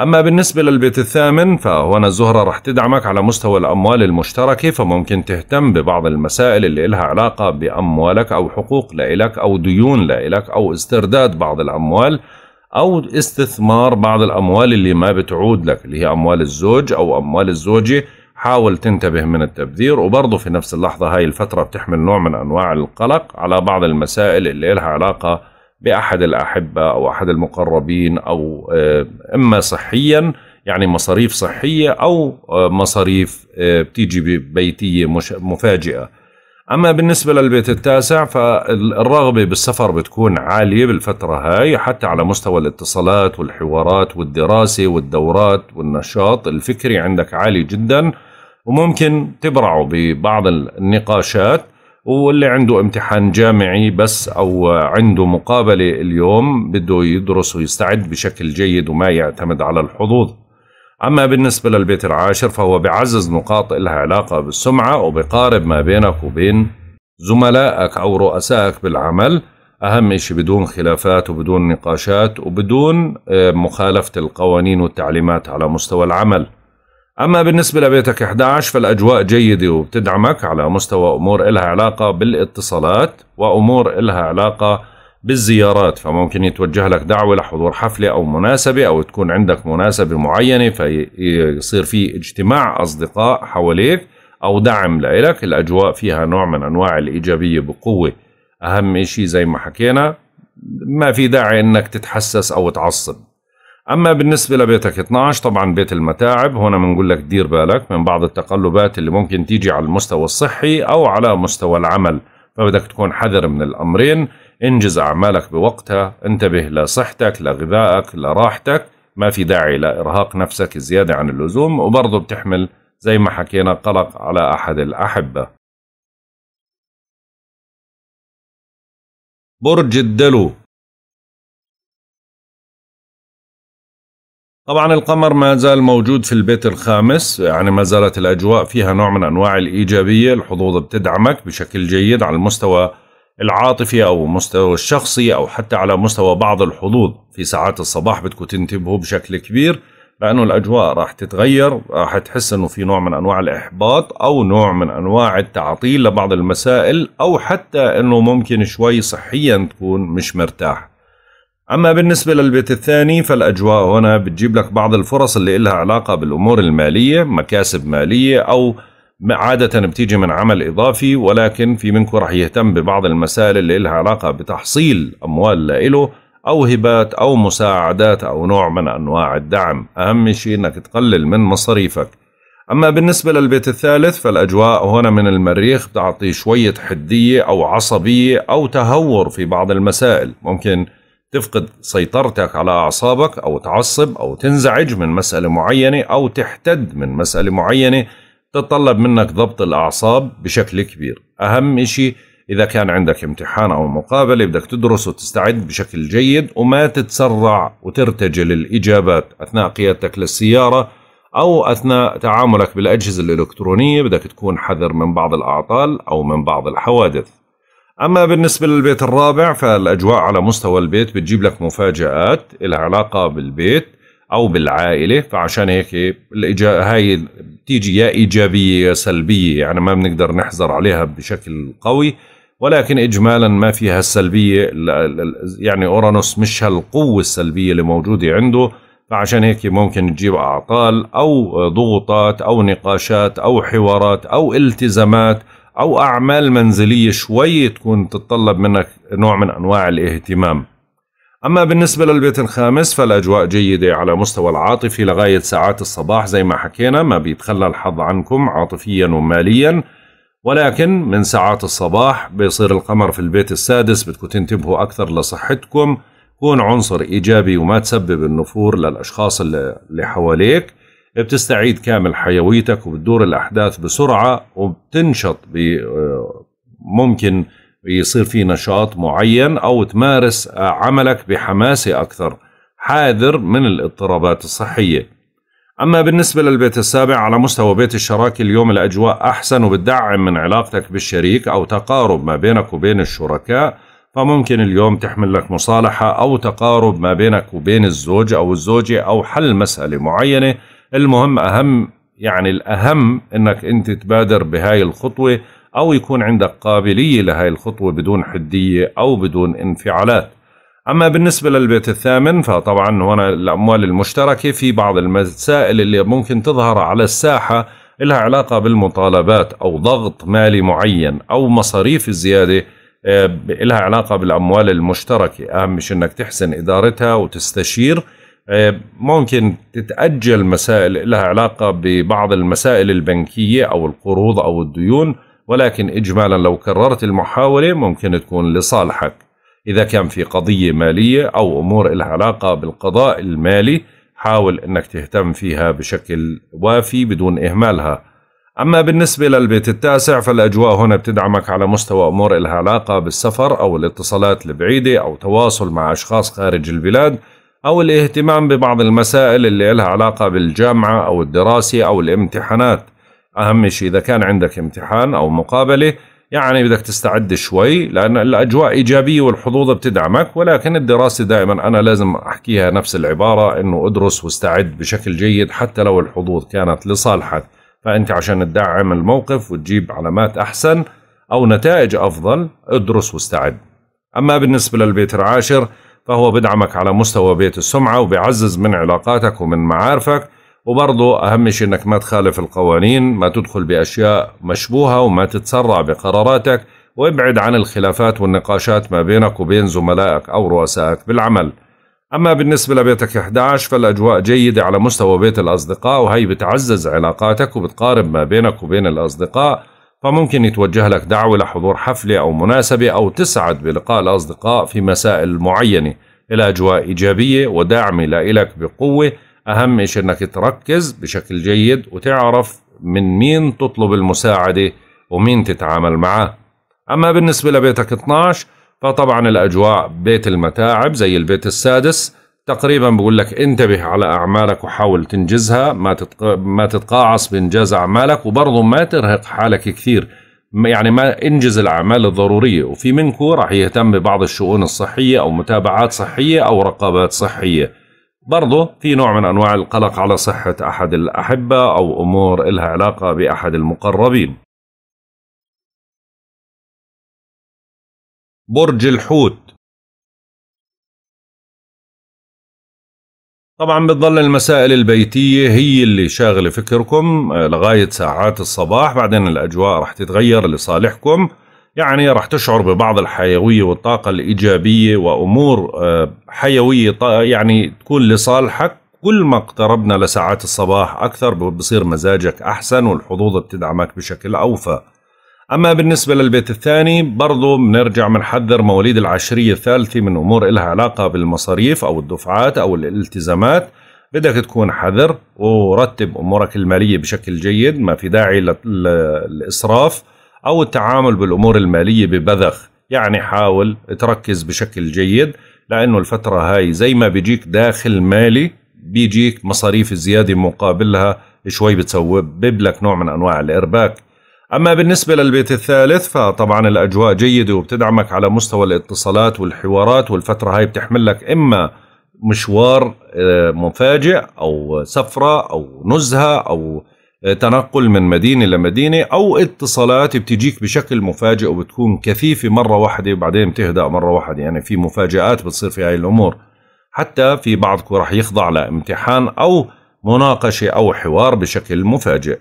أما بالنسبة للبيت الثامن فهنا الزهرة رح تدعمك على مستوى الأموال المشتركة فممكن تهتم ببعض المسائل اللي إلها علاقة بأموالك أو حقوق لإلك أو ديون لإلك أو استرداد بعض الأموال أو استثمار بعض الأموال اللي ما بتعود لك اللي هي أموال الزوج أو أموال الزوجة حاول تنتبه من التبذير وبرضه في نفس اللحظة هاي الفترة بتحمل نوع من أنواع القلق على بعض المسائل اللي إلها علاقة باحد الاحبه او احد المقربين او آه، اما صحيا يعني مصاريف صحيه او آه، مصاريف آه، بتيجي بيتيه مفاجئه اما بالنسبه للبيت التاسع فالرغبه بالسفر بتكون عاليه بالفتره هاي حتى على مستوى الاتصالات والحوارات والدراسه والدورات والنشاط الفكري عندك عالي جدا وممكن تبرعوا ببعض النقاشات واللي عنده امتحان جامعي بس او عنده مقابله اليوم بده يدرس ويستعد بشكل جيد وما يعتمد على الحظوظ. اما بالنسبه للبيت العاشر فهو بعزز نقاط لها علاقه بالسمعه وبقارب ما بينك وبين زملائك او رؤسائك بالعمل اهم شيء بدون خلافات وبدون نقاشات وبدون آه، مخالفه القوانين والتعليمات على مستوى العمل. أما بالنسبة لبيتك 11 فالأجواء جيدة وبتدعمك على مستوى أمور إلها علاقة بالاتصالات وأمور إلها علاقة بالزيارات فممكن يتوجه لك دعوة لحضور حفلة أو مناسبة أو تكون عندك مناسبة معينة فيصير في اجتماع أصدقاء حواليك أو دعم لإلك الأجواء فيها نوع من أنواع الإيجابية بقوة أهم شيء زي ما حكينا ما في داعي أنك تتحسس أو تعصب اما بالنسبه لبيتك 12 طبعا بيت المتاعب هنا بنقول لك دير بالك من بعض التقلبات اللي ممكن تيجي على المستوى الصحي او على مستوى العمل فبدك تكون حذر من الامرين انجز اعمالك بوقتها انتبه لصحتك لغذائك لراحتك ما في داعي لارهاق نفسك زياده عن اللزوم وبرضه بتحمل زي ما حكينا قلق على احد الاحبه برج الدلو طبعا القمر ما زال موجود في البيت الخامس يعني ما زالت الأجواء فيها نوع من أنواع الإيجابية الحظوظ بتدعمك بشكل جيد على المستوى العاطفي أو مستوى الشخصي أو حتى على مستوى بعض الحظوظ في ساعات الصباح بدكم تنتبهوا بشكل كبير لأنه الأجواء راح تتغير راح تحس أنه في نوع من أنواع الإحباط أو نوع من أنواع التعطيل لبعض المسائل أو حتى أنه ممكن شوي صحيا تكون مش مرتاح أما بالنسبة للبيت الثاني فالأجواء هنا بتجيب لك بعض الفرص اللي إلها علاقة بالأمور المالية مكاسب مالية أو عادة بتيجي من عمل إضافي ولكن في منكم رح يهتم ببعض المسائل اللي إلها علاقة بتحصيل أموال لإله أو هبات أو مساعدات أو نوع من أنواع الدعم أهم شيء أنك تقلل من مصاريفك أما بالنسبة للبيت الثالث فالأجواء هنا من المريخ بتعطي شوية حدية أو عصبية أو تهور في بعض المسائل ممكن تفقد سيطرتك على أعصابك أو تعصب أو تنزعج من مسألة معينة أو تحتد من مسألة معينة تتطلب منك ضبط الأعصاب بشكل كبير أهم شيء إذا كان عندك امتحان أو مقابلة بدك تدرس وتستعد بشكل جيد وما تتسرع وترتجل الإجابات أثناء قيادتك للسيارة أو أثناء تعاملك بالأجهزة الإلكترونية بدك تكون حذر من بعض الأعطال أو من بعض الحوادث أما بالنسبة للبيت الرابع فالأجواء على مستوى البيت بتجيب لك مفاجآت لها علاقة بالبيت أو بالعائلة فعشان هيك هاي بتيجي يا إيجابية يا سلبية يعني ما بنقدر نحذر عليها بشكل قوي ولكن إجمالا ما فيها السلبية يعني أورانوس مش هالقوة السلبية اللي موجودة عنده فعشان هيك ممكن تجيب أعطال أو ضغوطات أو نقاشات أو حوارات أو التزامات او اعمال منزليه شوي تكون تتطلب منك نوع من انواع الاهتمام اما بالنسبه للبيت الخامس فالاجواء جيده على مستوى العاطفي لغايه ساعات الصباح زي ما حكينا ما بيتخلى الحظ عنكم عاطفيا وماليا ولكن من ساعات الصباح بيصير القمر في البيت السادس بدكم تنتبهوا اكثر لصحتكم كون عنصر ايجابي وما تسبب النفور للاشخاص اللي حواليك بتستعيد كامل حيويتك وبتدور الاحداث بسرعه وبتنشط ممكن يصير في نشاط معين او تمارس عملك بحماسه اكثر حاذر من الاضطرابات الصحيه اما بالنسبه للبيت السابع على مستوى بيت الشراكه اليوم الاجواء احسن وبتدعم من علاقتك بالشريك او تقارب ما بينك وبين الشركاء فممكن اليوم تحمل لك مصالحه او تقارب ما بينك وبين الزوج او الزوجه او حل مساله معينه المهم أهم يعني الأهم أنك أنت تبادر بهاي الخطوة أو يكون عندك قابلية لهاي الخطوة بدون حدية أو بدون انفعالات أما بالنسبة للبيت الثامن فطبعا هنا الأموال المشتركة في بعض المسائل اللي ممكن تظهر على الساحة لها علاقة بالمطالبات أو ضغط مالي معين أو مصاريف الزيادة آه، لها علاقة بالأموال المشتركة أهم مش أنك تحسن إدارتها وتستشير آه، ممكن تتأجل مسائل لها علاقة ببعض المسائل البنكية أو القروض أو الديون ولكن إجمالا لو كررت المحاولة ممكن تكون لصالحك إذا كان في قضية مالية أو أمور لها علاقة بالقضاء المالي حاول أنك تهتم فيها بشكل وافي بدون إهمالها أما بالنسبة للبيت التاسع فالأجواء هنا بتدعمك على مستوى أمور لها علاقة بالسفر أو الاتصالات البعيدة أو تواصل مع أشخاص خارج البلاد أو الاهتمام ببعض المسائل اللي لها علاقة بالجامعة أو الدراسة أو الامتحانات أهم شيء إذا كان عندك امتحان أو مقابلة يعني بدك تستعد شوي لأن الأجواء إيجابية والحظوظ بتدعمك ولكن الدراسة دائما أنا لازم أحكيها نفس العبارة أنه أدرس واستعد بشكل جيد حتى لو الحظوظ كانت لصالحك فأنت عشان تدعم الموقف وتجيب علامات أحسن أو نتائج أفضل ادرس واستعد أما بالنسبة للبيت العاشر فهو بدعمك على مستوى بيت السمعة وبيعزز من علاقاتك ومن معارفك وبرضه أهم شيء أنك ما تخالف القوانين ما تدخل بأشياء مشبوهة وما تتسرع بقراراتك وابعد عن الخلافات والنقاشات ما بينك وبين زملائك أو رؤسائك بالعمل أما بالنسبة لبيتك 11 فالأجواء جيدة على مستوى بيت الأصدقاء وهي بتعزز علاقاتك وبتقارب ما بينك وبين الأصدقاء فممكن يتوجه لك دعوة لحضور حفلة أو مناسبة أو تسعد بلقاء الأصدقاء في مسائل معينة إلى أجواء إيجابية وداعمة لإلك بقوة أهم شيء أنك تركز بشكل جيد وتعرف من مين تطلب المساعدة ومين تتعامل معه أما بالنسبة لبيتك 12 فطبعا الأجواء بيت المتاعب زي البيت السادس تقريبا بقول لك انتبه على اعمالك وحاول تنجزها ما ما تتقاعس بانجاز اعمالك وبرضه ما ترهق حالك كثير يعني ما انجز الاعمال الضروريه وفي منكم راح يهتم ببعض الشؤون الصحيه او متابعات صحيه او رقابات صحيه برضه في نوع من انواع القلق على صحه احد الاحبه او امور لها علاقه باحد المقربين برج الحوت طبعا بتظل المسائل البيتية هي اللي شاغلة فكركم آه، لغاية ساعات الصباح بعدين الأجواء رح تتغير لصالحكم يعني رح تشعر ببعض الحيوية والطاقة الإيجابية وأمور آه، حيوية يعني تكون لصالحك كل ما اقتربنا لساعات الصباح أكثر بصير مزاجك أحسن والحظوظ بتدعمك بشكل أوفى أما بالنسبة للبيت الثاني برضو بنرجع بنحذر مواليد العشرية الثالثة من أمور إلها علاقة بالمصاريف أو الدفعات أو الالتزامات بدك تكون حذر ورتب أمورك المالية بشكل جيد ما في داعي للإسراف أو التعامل بالأمور المالية ببذخ يعني حاول تركز بشكل جيد لأنه الفترة هاي زي ما بيجيك داخل مالي بيجيك مصاريف زيادة مقابلها شوي بتسبب لك نوع من أنواع الإرباك أما بالنسبة للبيت الثالث فطبعا الأجواء جيدة وبتدعمك على مستوى الاتصالات والحوارات والفترة هاي بتحمل لك إما مشوار آه، مفاجئ أو سفرة أو نزهة أو آه، تنقل من مدينة لمدينة أو اتصالات بتجيك بشكل مفاجئ وبتكون كثيفة مرة واحدة وبعدين بتهدأ مرة واحدة يعني في مفاجآت بتصير في هاي الأمور حتى في بعضكم رح يخضع لامتحان أو مناقشة أو حوار بشكل مفاجئ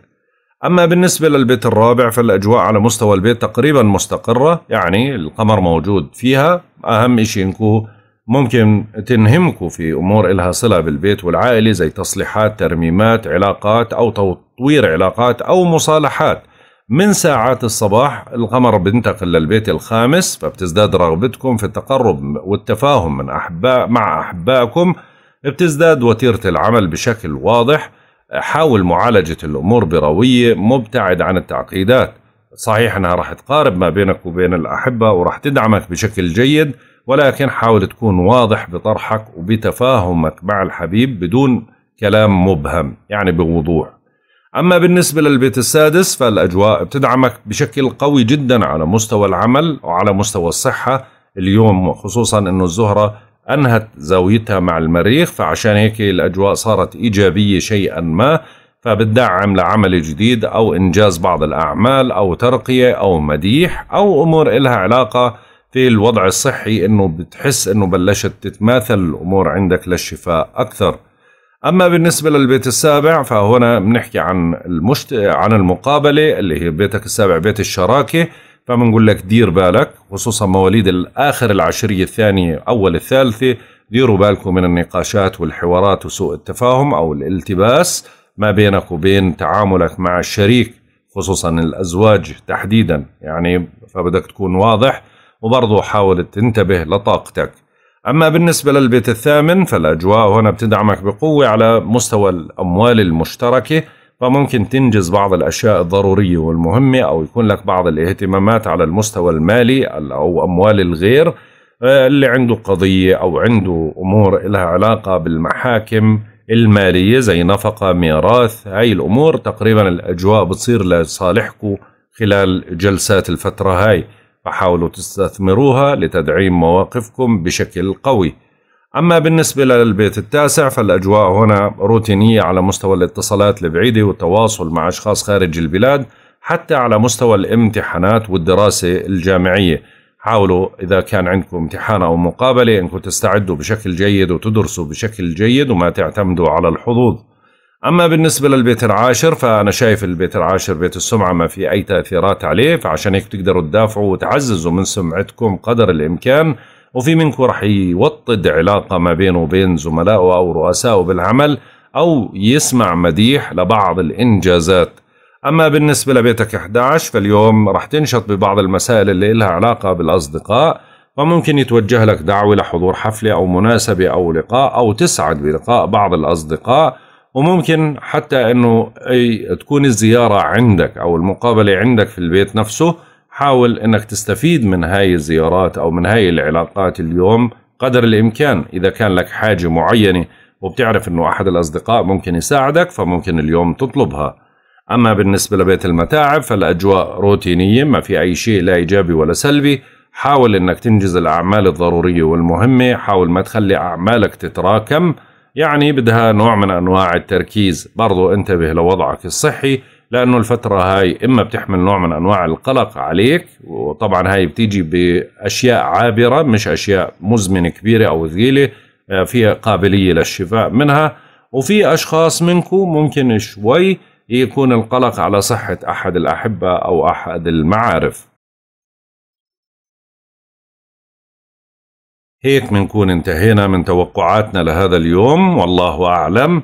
أما بالنسبة للبيت الرابع فالأجواء على مستوى البيت تقريبا مستقرة يعني القمر موجود فيها أهم شيء إنكو ممكن تنهمكو في أمور إلها صلة بالبيت والعائلة زي تصليحات ترميمات علاقات أو تطوير علاقات أو مصالحات من ساعات الصباح القمر بنتقل للبيت الخامس فبتزداد رغبتكم في التقرب والتفاهم من أحباء مع أحبائكم بتزداد وتيرة العمل بشكل واضح حاول معالجة الأمور بروية مبتعد عن التعقيدات صحيح أنها راح تقارب ما بينك وبين الأحبة وراح تدعمك بشكل جيد ولكن حاول تكون واضح بطرحك وبتفاهمك مع الحبيب بدون كلام مبهم يعني بوضوح أما بالنسبة للبيت السادس فالأجواء بتدعمك بشكل قوي جدا على مستوى العمل وعلى مستوى الصحة اليوم خصوصا أنه الزهرة أنهت زاويتها مع المريخ فعشان هيك الأجواء صارت إيجابية شيئا ما فبتدعم لعمل جديد أو إنجاز بعض الأعمال أو ترقية أو مديح أو أمور إلها علاقة في الوضع الصحي إنه بتحس إنه بلشت تتماثل الأمور عندك للشفاء أكثر أما بالنسبة للبيت السابع فهنا بنحكي عن المشت... عن المقابلة اللي هي بيتك السابع بيت الشراكة فبنقول لك دير بالك خصوصا مواليد الآخر العشرية الثانية أول الثالثة ديروا بالكم من النقاشات والحوارات وسوء التفاهم أو الالتباس ما بينك وبين تعاملك مع الشريك خصوصا الأزواج تحديدا يعني فبدك تكون واضح وبرضه حاول تنتبه لطاقتك أما بالنسبة للبيت الثامن فالأجواء هنا بتدعمك بقوة على مستوى الأموال المشتركة فممكن تنجز بعض الأشياء الضرورية والمهمة أو يكون لك بعض الاهتمامات على المستوى المالي أو أموال الغير آه، اللي عنده قضية أو عنده أمور لها علاقة بالمحاكم المالية زي نفقة ميراث هاي الأمور تقريبا الأجواء بتصير لصالحكم خلال جلسات الفترة هاي فحاولوا تستثمروها لتدعيم مواقفكم بشكل قوي أما بالنسبة للبيت التاسع فالأجواء هنا روتينية على مستوى الاتصالات البعيدة والتواصل مع أشخاص خارج البلاد حتى على مستوى الامتحانات والدراسة الجامعية حاولوا إذا كان عندكم امتحان أو مقابلة أنكم تستعدوا بشكل جيد وتدرسوا بشكل جيد وما تعتمدوا على الحظوظ أما بالنسبة للبيت العاشر فأنا شايف البيت العاشر بيت السمعة ما في أي تأثيرات عليه فعشان هيك تقدروا تدافعوا وتعززوا من سمعتكم قدر الإمكان وفي منكم راح يوطد علاقة ما بينه وبين زملائه أو رؤسائه بالعمل أو يسمع مديح لبعض الإنجازات أما بالنسبة لبيتك 11 فاليوم راح تنشط ببعض المسائل اللي لها علاقة بالأصدقاء فممكن يتوجه لك دعوة لحضور حفلة أو مناسبة أو لقاء أو تسعد بلقاء بعض الأصدقاء وممكن حتى أنه تكون الزيارة عندك أو المقابلة عندك في البيت نفسه حاول انك تستفيد من هاي الزيارات او من هاي العلاقات اليوم قدر الامكان اذا كان لك حاجه معينه وبتعرف انه احد الاصدقاء ممكن يساعدك فممكن اليوم تطلبها اما بالنسبه لبيت المتاعب فالاجواء روتينيه ما في اي شيء لا ايجابي ولا سلبي حاول انك تنجز الاعمال الضروريه والمهمه حاول ما تخلي اعمالك تتراكم يعني بدها نوع من انواع التركيز برضو انتبه لوضعك الصحي لانه الفتره هاي اما بتحمل نوع من انواع القلق عليك وطبعا هاي بتيجي باشياء عابره مش اشياء مزمنه كبيره او ثقيله آه، فيها قابليه للشفاء منها وفي اشخاص منكم ممكن شوي يكون القلق على صحه احد الاحبه او احد المعارف هيك بنكون انتهينا من توقعاتنا لهذا اليوم والله اعلم